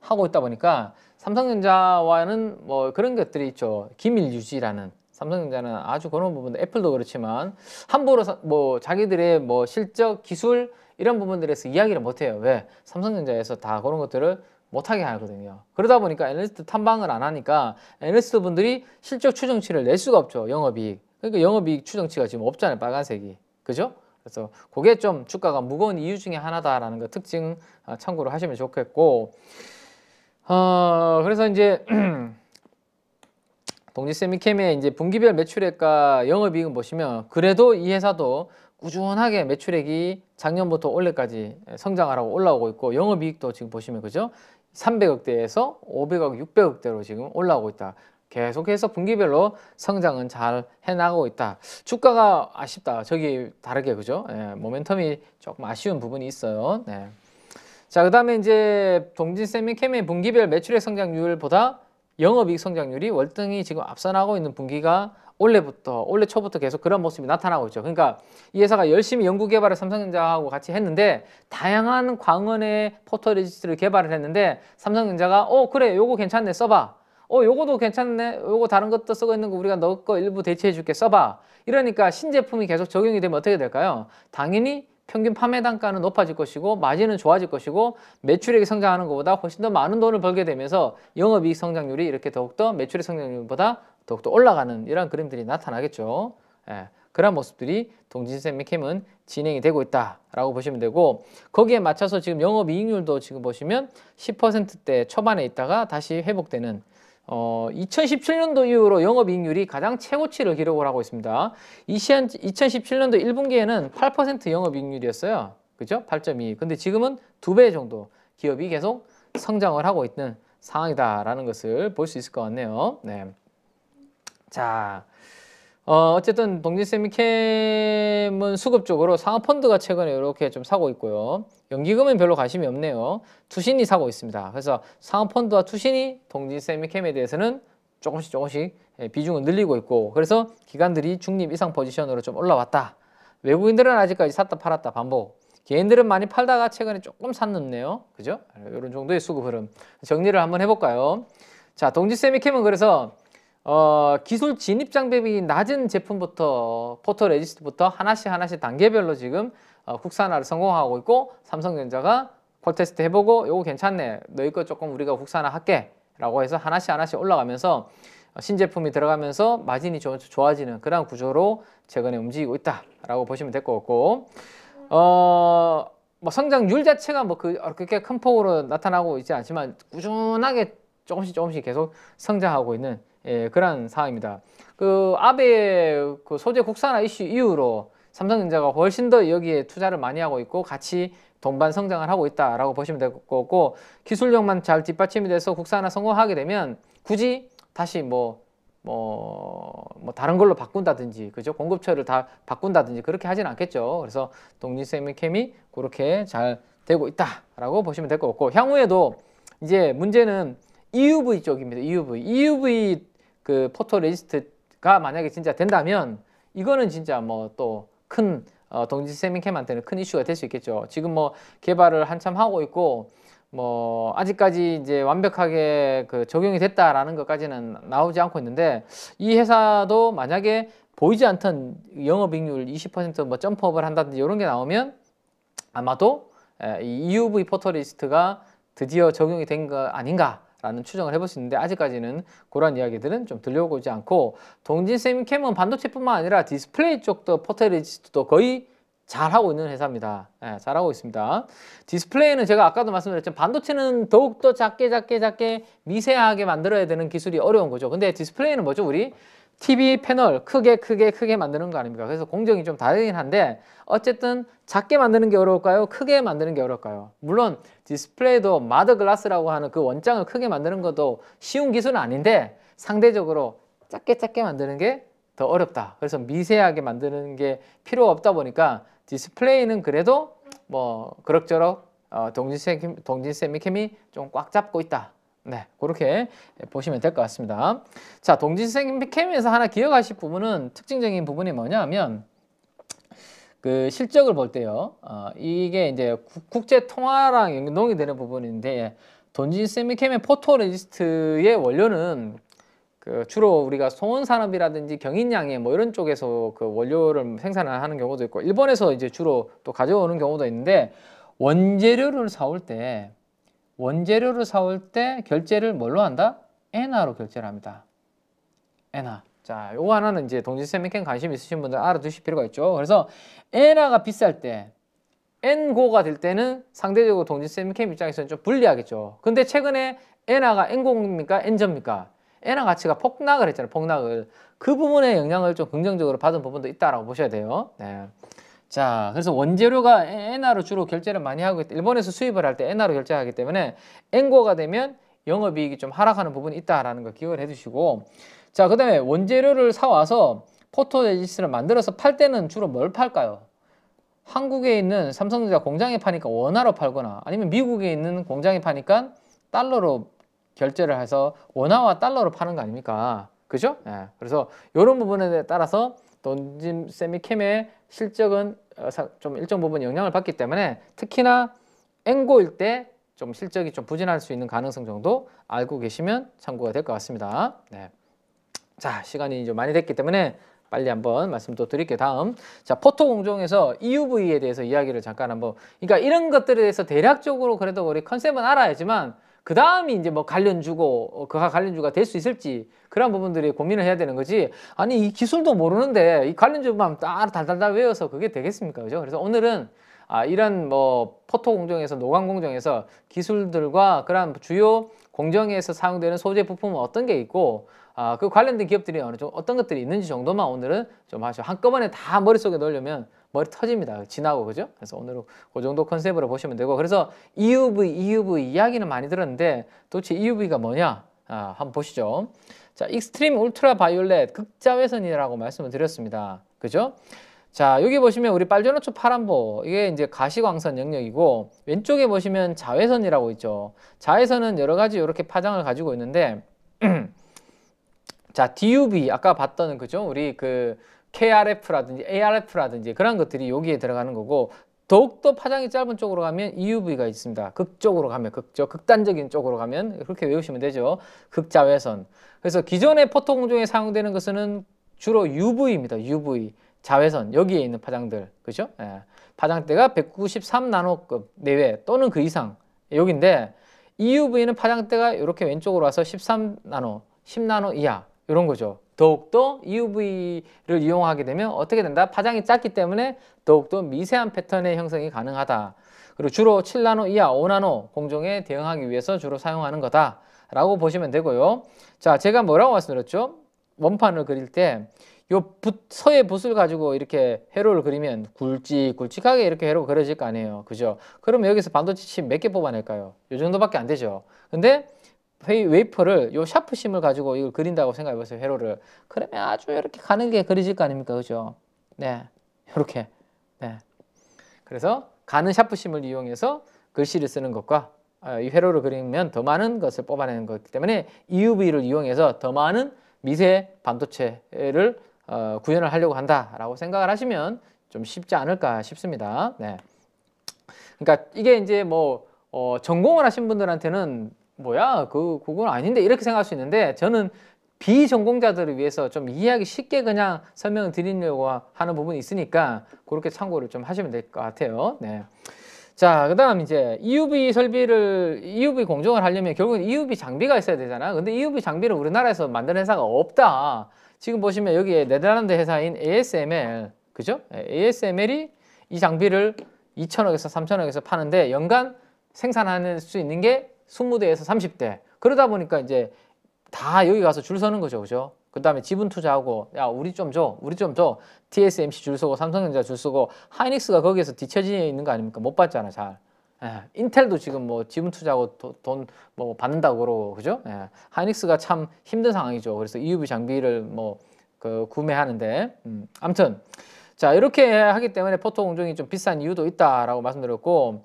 하고 있다 보니까 삼성전자와는 뭐 그런 것들이 있죠. 기밀 유지라는 삼성전자는 아주 그런 부분도 애플도 그렇지만 함부로 뭐 자기들의 뭐 실적 기술 이런 부분들에서 이야기를 못해요. 왜? 삼성전자에서 다 그런 것들을 못하게 하거든요. 그러다 보니까 애널리스트 탐방을 안 하니까 애널리스트 분들이 실적 추정치를 낼 수가 없죠. 영업이익. 그러니까 영업이익 추정치가 지금 없잖아요. 빨간색이. 그죠? 그래서 그게 좀 주가가 무거운 이유 중에 하나다라는 거 특징 어, 참고를 하시면 좋겠고 어, 그래서 이제 동지세미캠의 이제 분기별 매출액과 영업이익은 보시면 그래도 이 회사도 꾸준하게 매출액이 작년부터 올해까지 성장하라고 올라오고 있고 영업이익도 지금 보시면 그죠? 300억대에서 500억, 600억대로 지금 올라오고 있다. 계속해서 분기별로 성장은 잘 해나가고 있다. 주가가 아쉽다. 저기 다르게 그죠? 예, 모멘텀이 조금 아쉬운 부분이 있어요. 네. 자, 그 다음에 이제 동진세미캠의 분기별 매출의 성장률보다 영업이익 성장률이 월등히 지금 앞서나고 있는 분기가 올해부터 올해 초부터 계속 그런 모습이 나타나고 있죠. 그러니까 이 회사가 열심히 연구 개발을 삼성전자하고 같이 했는데 다양한 광원의 포토레지스를 트 개발을 했는데 삼성전자가 어 그래 요거 괜찮네 써봐 어 요거도 괜찮네 요거 다른 것도 쓰고 있는 거 우리가 너 거 일부 대체해 줄게 써봐 이러니까 신제품이 계속 적용이 되면 어떻게 될까요? 당연히 평균 판매 단가는 높아질 것이고 마진은 좋아질 것이고 매출액이 성장하는 것보다 훨씬 더 많은 돈을 벌게 되면서 영업이익 성장률이 이렇게 더욱더 매출액 성장률보다 더욱더 올라가는 이런 그림들이 나타나겠죠. 예, 그런 모습들이 동진쌤의 캠은 진행이 되고 있다라고 보시면 되고 거기에 맞춰서 지금 영업이익률도 지금 보시면 10%대 초반에 있다가 다시 회복되는 어, 2017년도 이후로 영업이익률이 가장 최고치를 기록을 하고 있습니다. 2017년도 1분기에는 8% 영업이익률이었어요. 그죠? 8.2. 근데 지금은 두 배 정도 기업이 계속 성장을 하고 있는 상황이다라는 것을 볼 수 있을 것 같네요. 네. 자, 어, 어쨌든 동진세미캠은 수급 쪽으로 상업펀드가 최근에 이렇게 좀 사고 있고요. 연기금은 별로 관심이 없네요. 투신이 사고 있습니다. 그래서 상업펀드와 투신이 동진세미캠에 대해서는 조금씩 조금씩 예, 비중을 늘리고 있고 그래서 기관들이 중립 이상 포지션으로 좀 올라왔다. 외국인들은 아직까지 샀다 팔았다 반복. 개인들은 많이 팔다가 최근에 조금 샀는데요. 그죠? 이런 정도의 수급 흐름. 정리를 한번 해볼까요? 자, 동지세미캠은 그래서 어, 기술 진입 장벽이 낮은 제품부터 포토 레지스트부터 하나씩 하나씩 단계별로 지금 어, 국산화를 성공하고 있고 삼성전자가 콜 테스트 해보고 요거 괜찮네 너희 거 조금 우리가 국산화 할게 라고 해서 하나씩 하나씩 올라가면서 어, 신제품이 들어가면서 마진이 조, 좋아지는 그런 구조로 최근에 움직이고 있다 라고 보시면 될 것 같고 어, 뭐 성장률 자체가 뭐 그, 그렇게 큰 폭으로 나타나고 있지 않지만 꾸준하게 조금씩 조금씩 계속 성장하고 있는 예, 그런 상황입니다그 아베 그 소재 국산화 이슈 이후로 삼성전자가 훨씬 더 여기에 투자를 많이 하고 있고 같이 동반 성장을 하고 있다라고 보시면 될것 같고 기술력만 잘 뒷받침이 돼서 국산화 성공하게 되면 굳이 다시 뭐 뭐, 뭐 다른 걸로 바꾼다든지 그죠 공급처를 다 바꾼다든지 그렇게 하진 않겠죠 그래서 동진세미캠이 그렇게 잘 되고 있다라고 보시면 될것 같고 향후에도 이제 문제는 EUV 쪽입니다. EUV. EUV 그 포토레지스트가 만약에 진짜 된다면 이거는 진짜 뭐 또큰 어, 동지 세미캠한테는 큰 이슈가 될 수 있겠죠. 지금 뭐 개발을 한참 하고 있고 뭐 아직까지 이제 완벽하게 그 적용이 됐다라는 것까지는 나오지 않고 있는데 이 회사도 만약에 보이지 않던 영업익률 20%뭐 점프업을 한다든지 이런 게 나오면 아마도 이 EUV 포털리스트가 드디어 적용이 된 거 아닌가 라는 추정을 해볼 수 있는데 아직까지는 그런 이야기들은 좀들려오지 않고 동진쌤 캠은 반도체뿐만 아니라 디스플레이 쪽도 포테리지도 거의 잘하고 있는 회사입니다. 네, 잘하고 있습니다. 디스플레이는 제가 아까도 말씀드렸지만 반도체는 더욱더 작게 작게 작게 미세하게 만들어야 되는 기술이 어려운 거죠. 근데 디스플레이는 뭐죠? 우리 TV 패널 크게 크게 크게 만드는 거 아닙니까? 그래서 공정이 좀 다르긴 한데 어쨌든 작게 만드는 게 어려울까요? 크게 만드는 게 어려울까요? 물론 디스플레이도 마더 글라스라고 하는 그 원장을 크게 만드는 것도 쉬운 기술은 아닌데 상대적으로 작게 작게 만드는 게 더 어렵다. 그래서 미세하게 만드는 게 필요 없다 보니까 디스플레이는 그래도 뭐 그럭저럭 어, 동진쌤, 동진쌤이 캠이 좀 꽉 잡고 있다. 네, 그렇게 보시면 될 것 같습니다. 자, 동진생 캠에서 하나 기억하실 부분은 특징적인 부분이 뭐냐면 그 실적을 볼 때요. 어, 이게 이제 국제 통화랑 연동이 되는 부분인데 돈진 세미캠의 포토레지스트의 원료는 그 주로 우리가 소원 산업이라든지 경인양해 뭐 이런 쪽에서 그 원료를 생산을 하는 경우도 있고 일본에서 이제 주로 또 가져오는 경우도 있는데 원재료를 사올 때 원재료를 사올 때 결제를 뭘로 한다? 엔화로 결제를 합니다. 엔화. 자, 요거 하나는 이제 동지쌤에겐 관심 있으신 분들 알아두실 필요가 있죠. 그래서 엔화가 비쌀 때엔고가될 때는 상대적으로 동진쌤캠 입장에서는 좀 불리하겠죠. 근데 최근에 엔화가 엔고입니까엔점입니까 엔화 가치가 폭락을 했잖아요. 폭락을. 그부분에 영향을 좀 긍정적으로 받은 부분도 있다라고 보셔야 돼요. 네. 자, 그래서 원재료가 엔화로 주로 결제를 많이 하고 있다. 일본에서 수입을 할 때 엔화로 결제하기 때문에 엔고가 되면 영업이익이 좀 하락하는 부분이 있다라는 걸 기억을 해주시고 자, 그다음에 원재료를 사와서 포토레지스를 만들어서 팔 때는 주로 뭘 팔까요? 한국에 있는 삼성전자 공장에 파니까 원화로 팔거나 아니면 미국에 있는 공장에 파니까 달러로 결제를 해서 원화와 달러로 파는 거 아닙니까? 그죠? 예. 그래서 이런 부분에 따라서 돈짐 세미캠의 실적은 어, 좀 일정 부분 영향을 받기 때문에 특히나 앵고일 때 좀 실적이 좀 부진할 수 있는 가능성 정도 알고 계시면 참고가 될 것 같습니다. 네. 자 시간이 이제 많이 됐기 때문에 빨리 한번 말씀또 드릴게요. 다음 자 포토 공정에서 EUV에 대해서 이야기를 잠깐 한번 그러니까 이런 것들에 대해서 대략적으로 그래도 우리 컨셉은 알아야지만 그 다음이 이제 뭐 관련주고 어, 그가 관련주가 될 수 있을지 그런 부분들이 고민을 해야 되는 거지 아니 이 기술도 모르는데 이 관련주만 따로 달달달 외워서 그게 되겠습니까 그죠 그래서 오늘은 아 이런 뭐 포토 공정에서 노광 공정에서 기술들과 그런 주요 공정에서 사용되는 소재 부품은 어떤 게 있고 아 그 관련된 기업들이 어느 좀 어떤 것들이 있는지 정도만 오늘은 좀 하죠 한꺼번에 다 머릿속에 넣으려면 머리 터집니다. 지나고 그죠? 그래서 오늘은 그 정도 컨셉으로 보시면 되고 그래서 EUV, EUV 이야기는 많이 들었는데 도대체 EUV가 뭐냐? 아, 한번 보시죠. 자, 익스트림 울트라 바이올렛 극자외선이라고 말씀을 드렸습니다. 그죠? 자, 여기 보시면 우리 빨주노초 파란보 이게 이제 가시광선 영역이고 왼쪽에 보시면 자외선이라고 있죠. 자외선은 여러 가지 이렇게 파장을 가지고 있는데 자, DUV 아까 봤던 그죠? 우리 그 KRF라든지 ARF라든지 그런 것들이 여기에 들어가는 거고 더욱더 파장이 짧은 쪽으로 가면 EUV가 있습니다. 극쪽으로 가면 극적, 극단적인 쪽으로 가면 그렇게 외우시면 되죠. 극자외선. 그래서 기존의 포토공정에 사용되는 것은 주로 UV입니다. UV. 자외선 여기에 있는 파장들 그죠? 예. 파장대가 193 나노급 내외 또는 그 이상 여기인데 EUV는 파장대가 이렇게 왼쪽으로 와서 13 나노, 10 나노 이하 이런 거죠. 더욱더 EUV를 이용하게 되면 어떻게 된다? 파장이 작기 때문에 더욱더 미세한 패턴의 형성이 가능하다. 그리고 주로 7나노 이하 5나노 공정에 대응하기 위해서 주로 사용하는 거다. 라고 보시면 되고요. 자, 제가 뭐라고 말씀드렸죠? 원판을 그릴 때요 서의 붓을 가지고 이렇게 회로를 그리면 굵직굵직하게 이렇게 회로가 그려질 거 아니에요. 그죠? 그럼 여기서 반도체 칩 몇 개 뽑아낼까요? 요 정도밖에 안 되죠. 근데 웨이퍼를 요 샤프심을 가지고 이걸 그린다고 생각해 보세요. 회로를. 그러면 아주 이렇게 가늘게 그려질 거 아닙니까? 그죠? 네. 이렇게. 네. 그래서 가는 샤프심을 이용해서 글씨를 쓰는 것과 아, 이 회로를 그리면 더 많은 것을 뽑아내는 것이기 때문에 EUV를 이용해서 더 많은 미세 반도체를 어, 구현을 하려고 한다라고 생각을 하시면 좀 쉽지 않을까 싶습니다. 네. 그러니까 이게 이제 뭐 어, 전공을 하신 분들한테는 뭐야 그 그건 아닌데 이렇게 생각할 수 있는데 저는 비전공자들을 위해서 좀 이해하기 쉽게 그냥 설명을 드리려고 하는 부분이 있으니까 그렇게 참고를 좀 하시면 될 것 같아요. 네. 자, 그 다음 이제 EUV 설비를, EUV 공정을 하려면 결국은 EUV 장비가 있어야 되잖아. 근데 EUV 장비를 우리나라에서 만드는 회사가 없다. 지금 보시면 여기에 네덜란드 회사인 ASML, 그죠? 네, ASML이 이 장비를 2천억에서 3천억에서 파는데 연간 생산하는수 있는 게 20대에서 30대 그러다 보니까 이제 다 여기 가서 줄 서는 거죠. 그죠? 그 다음에 지분 투자하고 야 우리 좀 줘 우리 좀 줘 TSMC 줄 서고 삼성전자 줄 서고 하이닉스가 거기에서 뒤처지에 있는 거 아닙니까 못 봤잖아 잘 예. 인텔도 지금 뭐 지분 투자하고 돈 뭐 받는다고 그러고 그죠 예. 하이닉스가 참 힘든 상황이죠 그래서 EUV 장비를 뭐 그 구매하는데 음. 아무튼 자 이렇게 하기 때문에 포토 공정이 좀 비싼 이유도 있다라고 말씀드렸고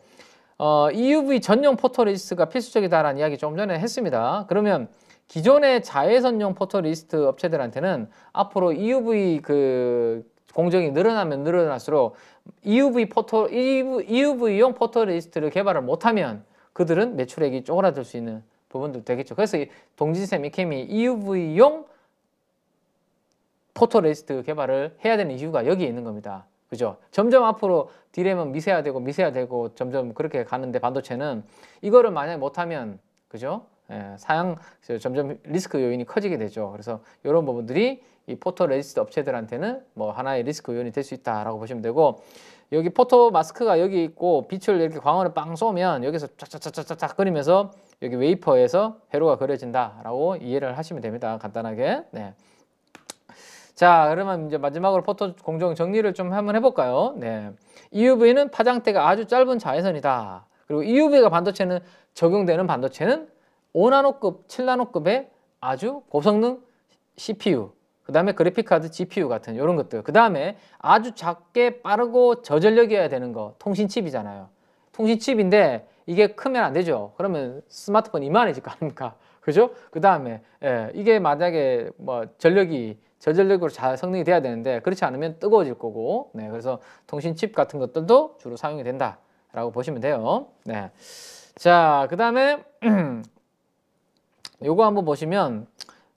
어, EUV 전용 포토리스트가 필수적이다라는 이야기 좀 전에 했습니다. 그러면 기존의 자외선용 포토리스트 업체들한테는 앞으로 EUV 그 공정이 늘어나면 늘어날수록 EUV 포토 EUV용 e 포토리스트를 개발을 못하면 그들은 매출액이 쪼그라들 수 있는 부분도 되겠죠. 그래서 동진쌤 이캠이 EUV용 포토레스트 개발을 해야 되는 이유가 여기에 있는 겁니다. 그죠? 점점 앞으로 디램은 미세화되고 미세화되고 점점 그렇게 가는데 반도체는 이거를 만약에 못하면 그죠? 예, 사양 점점 리스크 요인이 커지게 되죠. 그래서 이런 부분들이 이 포토 레지스트 업체들한테는 뭐 하나의 리스크 요인이 될 수 있다라고 보시면 되고 여기 포토 마스크가 여기 있고 빛을 이렇게 광원을 빵 쏘면 여기서 쫙쫙쫙쫙쫙 끓이면서 여기 웨이퍼에서 회로가 그려진다라고 이해를 하시면 됩니다. 간단하게. 네. 자, 그러면 이제 마지막으로 포토 공정 정리를 좀 한번 해볼까요? 네. EUV는 파장대가 아주 짧은 자외선이다. 그리고 EUV가 반도체는 적용되는 반도체는 5나노급, 7나노급의 아주 고성능 CPU, 그 다음에 그래픽카드 GPU 같은 이런 것들. 그 다음에 아주 작게 빠르고 저전력이어야 되는 거, 통신칩이잖아요. 통신칩인데 이게 크면 안 되죠. 그러면 스마트폰 이만해질 거 아닙니까? 그죠? 그 다음에 예, 이게 만약에 뭐 전력이 저전력으로 잘 성능이 돼야 되는데 그렇지 않으면 뜨거워질 거고 네, 그래서 통신칩 같은 것들도 주로 사용이 된다라고 보시면 돼요. 네. 자, 그 다음에 요거 한번 보시면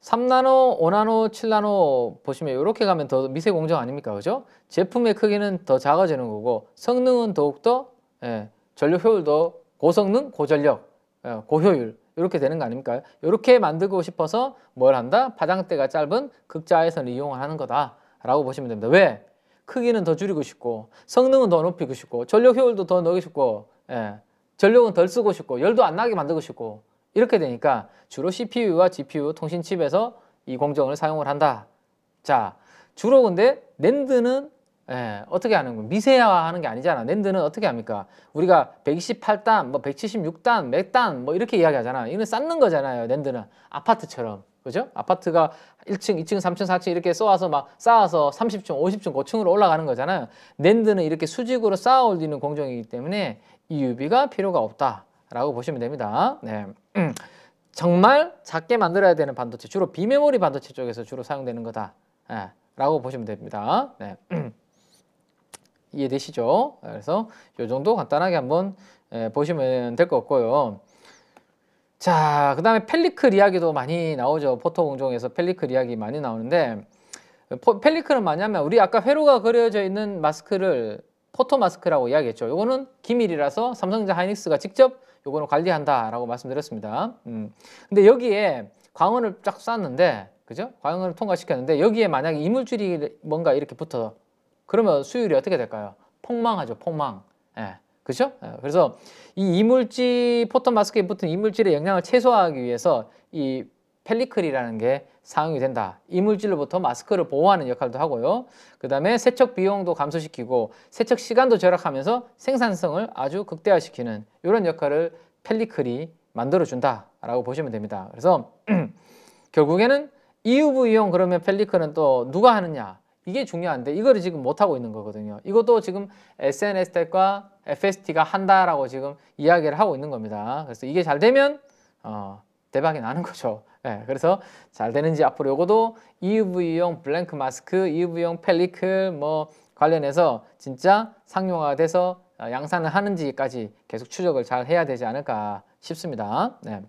3나노, 5나노, 7나노 보시면 이렇게 가면 더 미세 공정 아닙니까? 그죠? 제품의 크기는 더 작아지는 거고 성능은 더욱더 예, 전력 효율도 고성능, 고전력, 예, 고효율 이렇게 되는 거 아닙니까? 이렇게 만들고 싶어서 뭘 한다? 파장대가 짧은 극자외선을 이용하는 거다라고 보시면 됩니다. 왜? 크기는 더 줄이고 싶고 성능은 더 높이고 싶고 전력 효율도 더 넣고 싶고 예. 전력은 덜 쓰고 싶고 열도 안 나게 만들고 싶고 이렇게 되니까 주로 CPU와 GPU 통신칩에서 이 공정을 사용을 한다. 자, 주로 근데 랜드는 예, 어떻게 하는 거 미세화하는 게 아니잖아. 랜드는 어떻게 합니까? 우리가 128단, 뭐 176단, 몇단뭐 이렇게 이야기하잖아. 이거는 쌓는 거잖아요. 랜드는 아파트처럼. 그죠? 아파트가 1층, 2층, 3층, 4층 이렇게 쏘아서 막 쌓아서 30층, 50층, 고층으로 올라가는 거잖아요. 랜드는 이렇게 수직으로 쌓아 올리는 공정이기 때문에 EUV가 필요가 없다라고 보시면 됩니다. 네. 정말 작게 만들어야 되는 반도체, 주로 비메모리 반도체 쪽에서 주로 사용되는 거다. 예. 라고 보시면 됩니다. 네. 이해되시죠? 그래서 이 정도 간단하게 한번 예, 보시면 될 것 같고요. 자, 그 다음에 펠리클 이야기도 많이 나오죠. 포토 공정에서 펠리클 이야기 많이 나오는데 펠리클은 뭐냐면 우리 아까 회로가 그려져 있는 마스크를 포토 마스크라고 이야기했죠. 이거는 기밀이라서 삼성전자 하이닉스가 직접 이거는 관리한다라고 말씀드렸습니다. 음. 근데 여기에 광원을 쫙 쐈는데 그죠? 광원을 통과시켰는데 여기에 만약에 이물질이 뭔가 이렇게 붙어 그러면 수율이 어떻게 될까요? 폭망하죠, 폭망. 예. 그죠? 예, 그래서 이 이물질, 포톤 마스크에 붙은 이물질의 영향을 최소화하기 위해서 이 펠리클이라는 게 사용이 된다. 이물질로부터 마스크를 보호하는 역할도 하고요. 그 다음에 세척 비용도 감소시키고 세척 시간도 절약하면서 생산성을 아주 극대화시키는 이런 역할을 펠리클이 만들어준다라고 보시면 됩니다. 그래서 결국에는 EUV용 그러면 펠리클은 또 누가 하느냐? 이게 중요한데 이거를 지금 못하고 있는 거거든요. 이것도 지금 SNS 텍과 FST가 한다라고 지금 이야기를 하고 있는 겁니다. 그래서 이게 잘 되면 어, 대박이 나는 거죠. 네, 그래서 잘 되는지 앞으로 요거도 EUV용 블랭크 마스크, EUV용 펠리클 뭐 관련해서 진짜 상용화 돼서 어, 양산을 하는지까지 계속 추적을 잘 해야 되지 않을까 싶습니다. 네.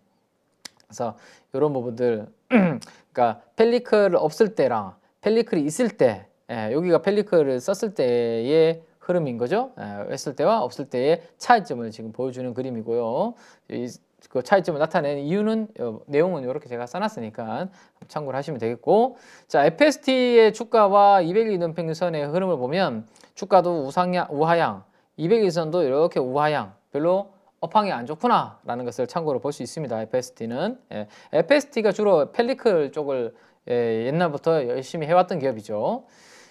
그래서 이런 부분들 그러니까 펠리클 없을 때랑 펠리클이 있을 때 예, 여기가 펠리크를 썼을 때의 흐름인 거죠. 예, 했을 때와 없을 때의 차이점을 지금 보여주는 그림이고요. 이, 그 차이점을 나타낸 이유는 요, 어, 내용은 이렇게 제가 써놨으니까 참고를 하시면 되겠고 자 FST의 주가와 200일이동 평균선의 흐름을 보면 주가도 우상향, 우하향 200일선도 이렇게 우하향 별로 업황이 안 좋구나 라는 것을 참고로 볼 수 있습니다. FST는 예, FST가 주로 펠리클 쪽을 예, 옛날부터 열심히 해왔던 기업이죠.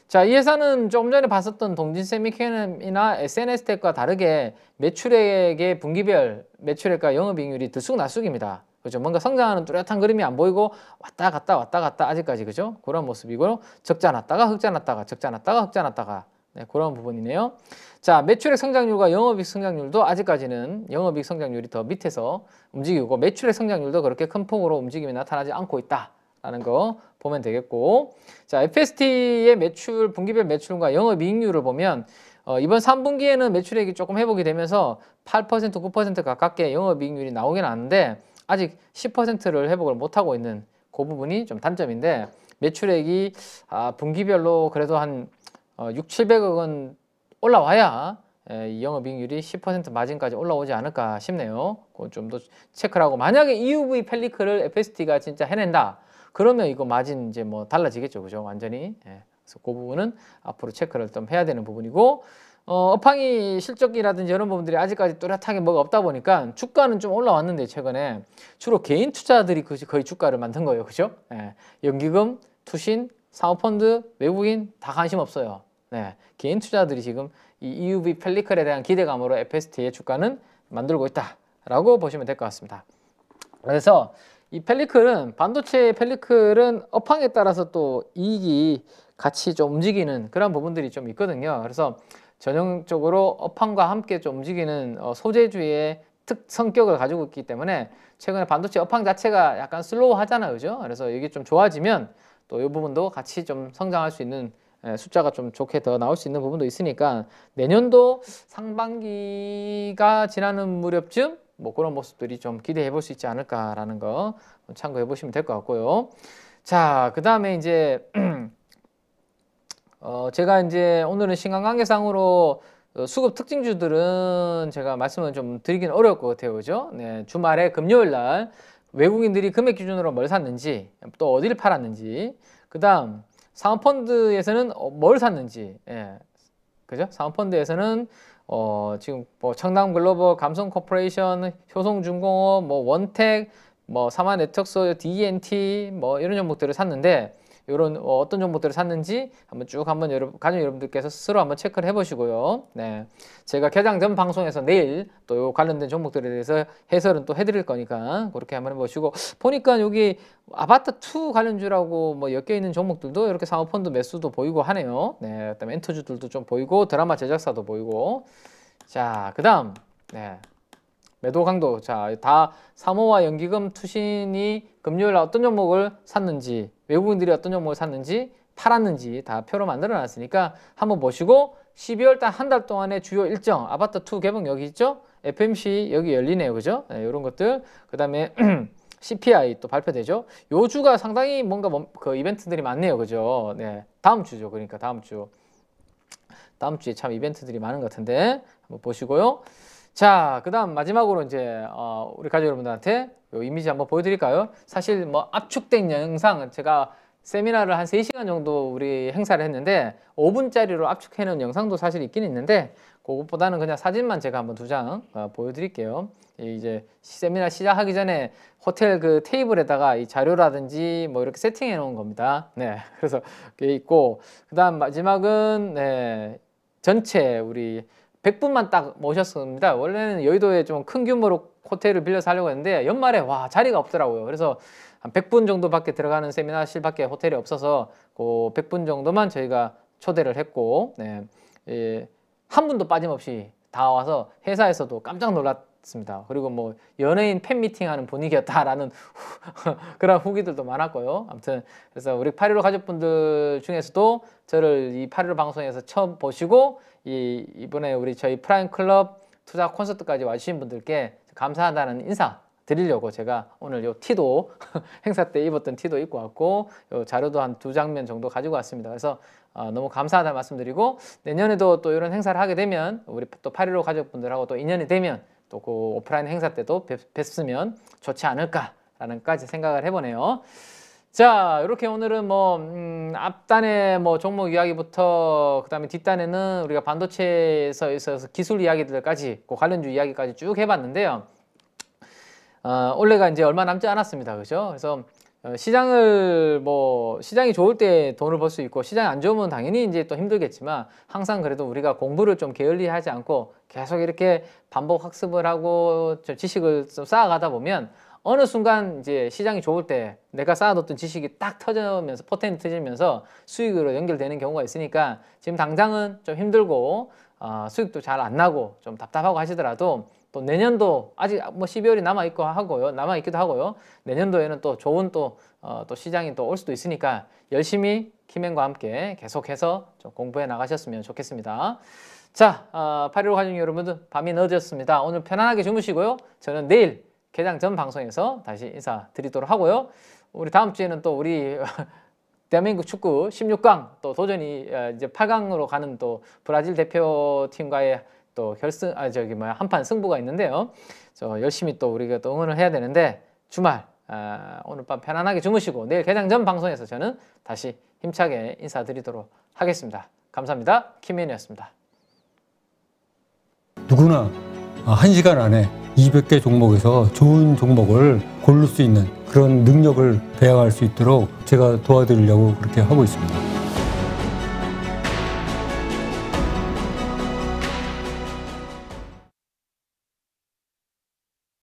자, 이 회사는 조금 전에 봤었던 동진 세미캠이나 SNS 텍과 다르게 매출액의 분기별 매출액과 영업이익률이 들쑥날쑥입니다. 그죠? 뭔가 성장하는 뚜렷한 그림이 안 보이고 왔다 갔다 왔다 갔다 아직까지 그죠? 그런 모습이고 적자 났다가 흑자 났다가 적자 났다가 흑자 났다가 네, 그런 부분이네요. 자, 매출액 성장률과 영업이익 성장률도 아직까지는 영업이익 성장률이 더 밑에서 움직이고 매출액 성장률도 그렇게 큰 폭으로 움직임이 나타나지 않고 있다라는 거 보면 되겠고 자, FST의 매출 분기별 매출과 영업이익률을 보면 어, 이번 3분기에는 매출액이 조금 회복이 되면서 8% 9% 가깝게 영업이익률이 나오긴 하는데 아직 10%를 회복을 못하고 있는 그 부분이 좀 단점인데 매출액이 아, 분기별로 그래도 한 어, 6, 700억은 올라와야 에, 예, 영업이익률이 10% 마진까지 올라오지 않을까 싶네요. 그건 좀 더 체크를 하고 만약에 EUV 펠리클을 FST가 진짜 해낸다. 그러면 이거 마진 이제 뭐 달라지겠죠. 그죠? 완전히. 예. 그래서 그 부분은 앞으로 체크를 좀 해야 되는 부분이고 어, 업황이 실적이라든지 이런 부분들이 아직까지 또렷하게 뭐가 없다 보니까 주가는 좀 올라왔는데 최근에 주로 개인 투자들이 거의 주가를 만든 거예요. 그죠? 예. 연기금, 투신, 사모펀드, 외국인 다 관심 없어요. 네. 개인 투자들이 지금 이 EUV 펠리클에 대한 기대감으로 FST의 주가는 만들고 있다라고 보시면 될 것 같습니다. 그래서 이 펠리클은 반도체의 펠리클은 업황에 따라서 또 이익이 같이 좀 움직이는 그런 부분들이 좀 있거든요. 그래서 전형적으로 업황과 함께 좀 움직이는 어, 소재주의 특 성격을 가지고 있기 때문에 최근에 반도체 업황 자체가 약간 슬로우하잖아요, 그죠? 그래서 이게 좀 좋아지면 또 이 부분도 같이 좀 성장할 수 있는 예, 숫자가 좀 좋게 더 나올 수 있는 부분도 있으니까 내년도 상반기가 지나는 무렵쯤 뭐 그런 모습들이 좀 기대해 볼 수 있지 않을까라는 거 참고해 보시면 될 것 같고요. 자, 그 다음에 이제, 어, 제가 이제 오늘은 신간 관계상으로 어, 수급 특징주들은 제가 말씀을 좀 드리긴 어려울 것 같아요. 그죠? 네, 주말에 금요일 날 외국인들이 금액 기준으로 뭘 샀는지, 또 어디를 팔았는지, 그 다음 사모펀드에서는 어, 뭘 샀는지, 예. 그죠? 사모펀드에서는 어, 지금 뭐 청담 글로벌, 감성 코퍼레이션, 효성 중공업, 뭐 원택, 뭐 사마 네트워크, DNT 뭐 이런 종목들을 샀는데 이런 어, 어떤 종목들을 샀는지 한번 쭉 한번 여러분 가족 여러분들께서 스스로 한번 체크를 해보시고요. 네, 제가 개장 전 방송에서 내일 또 관련된 종목들에 대해서 해설은 또 해드릴 거니까 그렇게 한번 해보시고 보니까 여기 아바타 2 관련주라고 뭐 엮여 있는 종목들도 이렇게 사모펀드 매수도 보이고 하네요. 네, 그다음에 엔터주들도 좀 보이고 드라마 제작사도 보이고 자 그다음 네. 매도 강도 자다 사모와 연기금 투신이 금요일 날 어떤 종목을 샀는지 외국인들이 어떤 종목을 샀는지 팔았는지 다 표로 만들어 놨으니까 한번 보시고 12월 달한 달 동안의 주요 일정 아바타 2 개봉 여기 있죠? FMC 여기 열리네요. 그죠? 네, 이런 것들 그다음에 CPI 또 발표되죠. 요 주가 상당히 뭔가 뭐, 그 이벤트들이 많네요. 그죠? 네. 다음 주죠. 그러니까 다음 주. 다음 주에 참 이벤트들이 많은 것 같은데 한번 보시고요. 자, 그 다음 마지막으로 이제 어, 우리 가족 여러분들한테 요 이미지 한번 보여드릴까요? 사실 뭐 압축된 영상 제가 세미나를 한 세시간 정도 우리 행사를 했는데 오분짜리로 압축해 놓은 영상도 사실 있긴 있는데 그것보다는 그냥 사진만 제가 한번 두장 어, 보여드릴게요. 이제 세미나 시작하기 전에 호텔 그 테이블에다가 이 자료라든지 뭐 이렇게 세팅해 놓은 겁니다. 네, 그래서 그게 있고 그 다음 마지막은 네, 전체 우리 100분만 딱 모셨습니다. 원래는 여의도에 좀 큰 규모로 호텔을 빌려서 하려고 했는데 연말에 와 자리가 없더라고요. 그래서 한 100분 정도밖에 들어가는 세미나실 밖에 호텔이 없어서 그 100분 정도만 저희가 초대를 했고 네. 예, 한 분도 빠짐없이 다 와서 회사에서도 깜짝 놀랐 있습니다. 그리고 뭐 연예인 팬미팅 하는 분위기였다라는 그런 후기들도 많았고요. 아무튼 그래서 우리 8.15 가족분들 중에서도 저를 이 8.15 방송에서 처음 보시고 이 이번에 우리 저희 프라임 클럽 투자 콘서트까지 와주신 분들께 감사하다는 인사 드리려고 제가 오늘 요 티도 행사 때 입었던 티도 입고 왔고 요 자료도 한 두 장면 정도 가지고 왔습니다. 그래서 어, 너무 감사하다 말씀드리고 내년에도 또 이런 행사를 하게 되면 우리 또8.15 가족분들하고 또 인연이 되면 또그 오프라인 행사 때도 뵙, 뵀으면 좋지 않을까라는까지 생각을 해보네요. 자 이렇게 오늘은 뭐 음, 앞단의 뭐 종목 이야기부터 그 다음에 뒷단에는 우리가 반도체에서 있어서 기술 이야기들까지 그 관련주 이야기까지 쭉 해봤는데요. 어, 올해가 이제 얼마 남지 않았습니다. 그죠? 그래서 어, 시장을 뭐 시장이 좋을 때 돈을 벌 수 있고 시장이 안 좋으면 당연히 이제 또 힘들겠지만 항상 그래도 우리가 공부를 좀 게을리 하지 않고 계속 이렇게 반복 학습을 하고 지식을 좀 쌓아가다 보면 어느 순간 이제 시장이 좋을 때 내가 쌓아뒀던 지식이 딱 터지면서 포텐이 터지면서 수익으로 연결되는 경우가 있으니까 지금 당장은 좀 힘들고 어, 수익도 잘 안 나고 좀 답답하고 하시더라도 또 내년도 아직 뭐 12월이 남아 있고 하고요. 남아 있기도 하고요. 내년도에는 또 좋은 또 어, 또 시장이 또 올 수도 있으니까 열심히 키맨과 함께 계속해서 좀 공부해 나가셨으면 좋겠습니다. 자, 어, 8.15 가족 여러분들 밤이 늦었습니다. 오늘 편안하게 주무시고요. 저는 내일 개장 전 방송에서 다시 인사드리도록 하고요. 우리 다음 주에는 또 우리 대한민국 축구 16강 또 도전이 어, 이제 8강으로 가는 또 브라질 대표팀과의 또 결승 아 저기 뭐야 한판 승부가 있는데요. 저 열심히 또 우리가 또 응원을 해야 되는데 주말 아, 오늘 밤 편안하게 주무시고 내일 개장 전 방송에서 저는 다시 힘차게 인사드리도록 하겠습니다. 감사합니다. 김민이었습니다. 누구나 아, 한 시간 안에 200개 종목에서 좋은 종목을 고를 수 있는 그런 능력을 배양할 수 있도록 제가 도와드리려고 그렇게 하고 있습니다.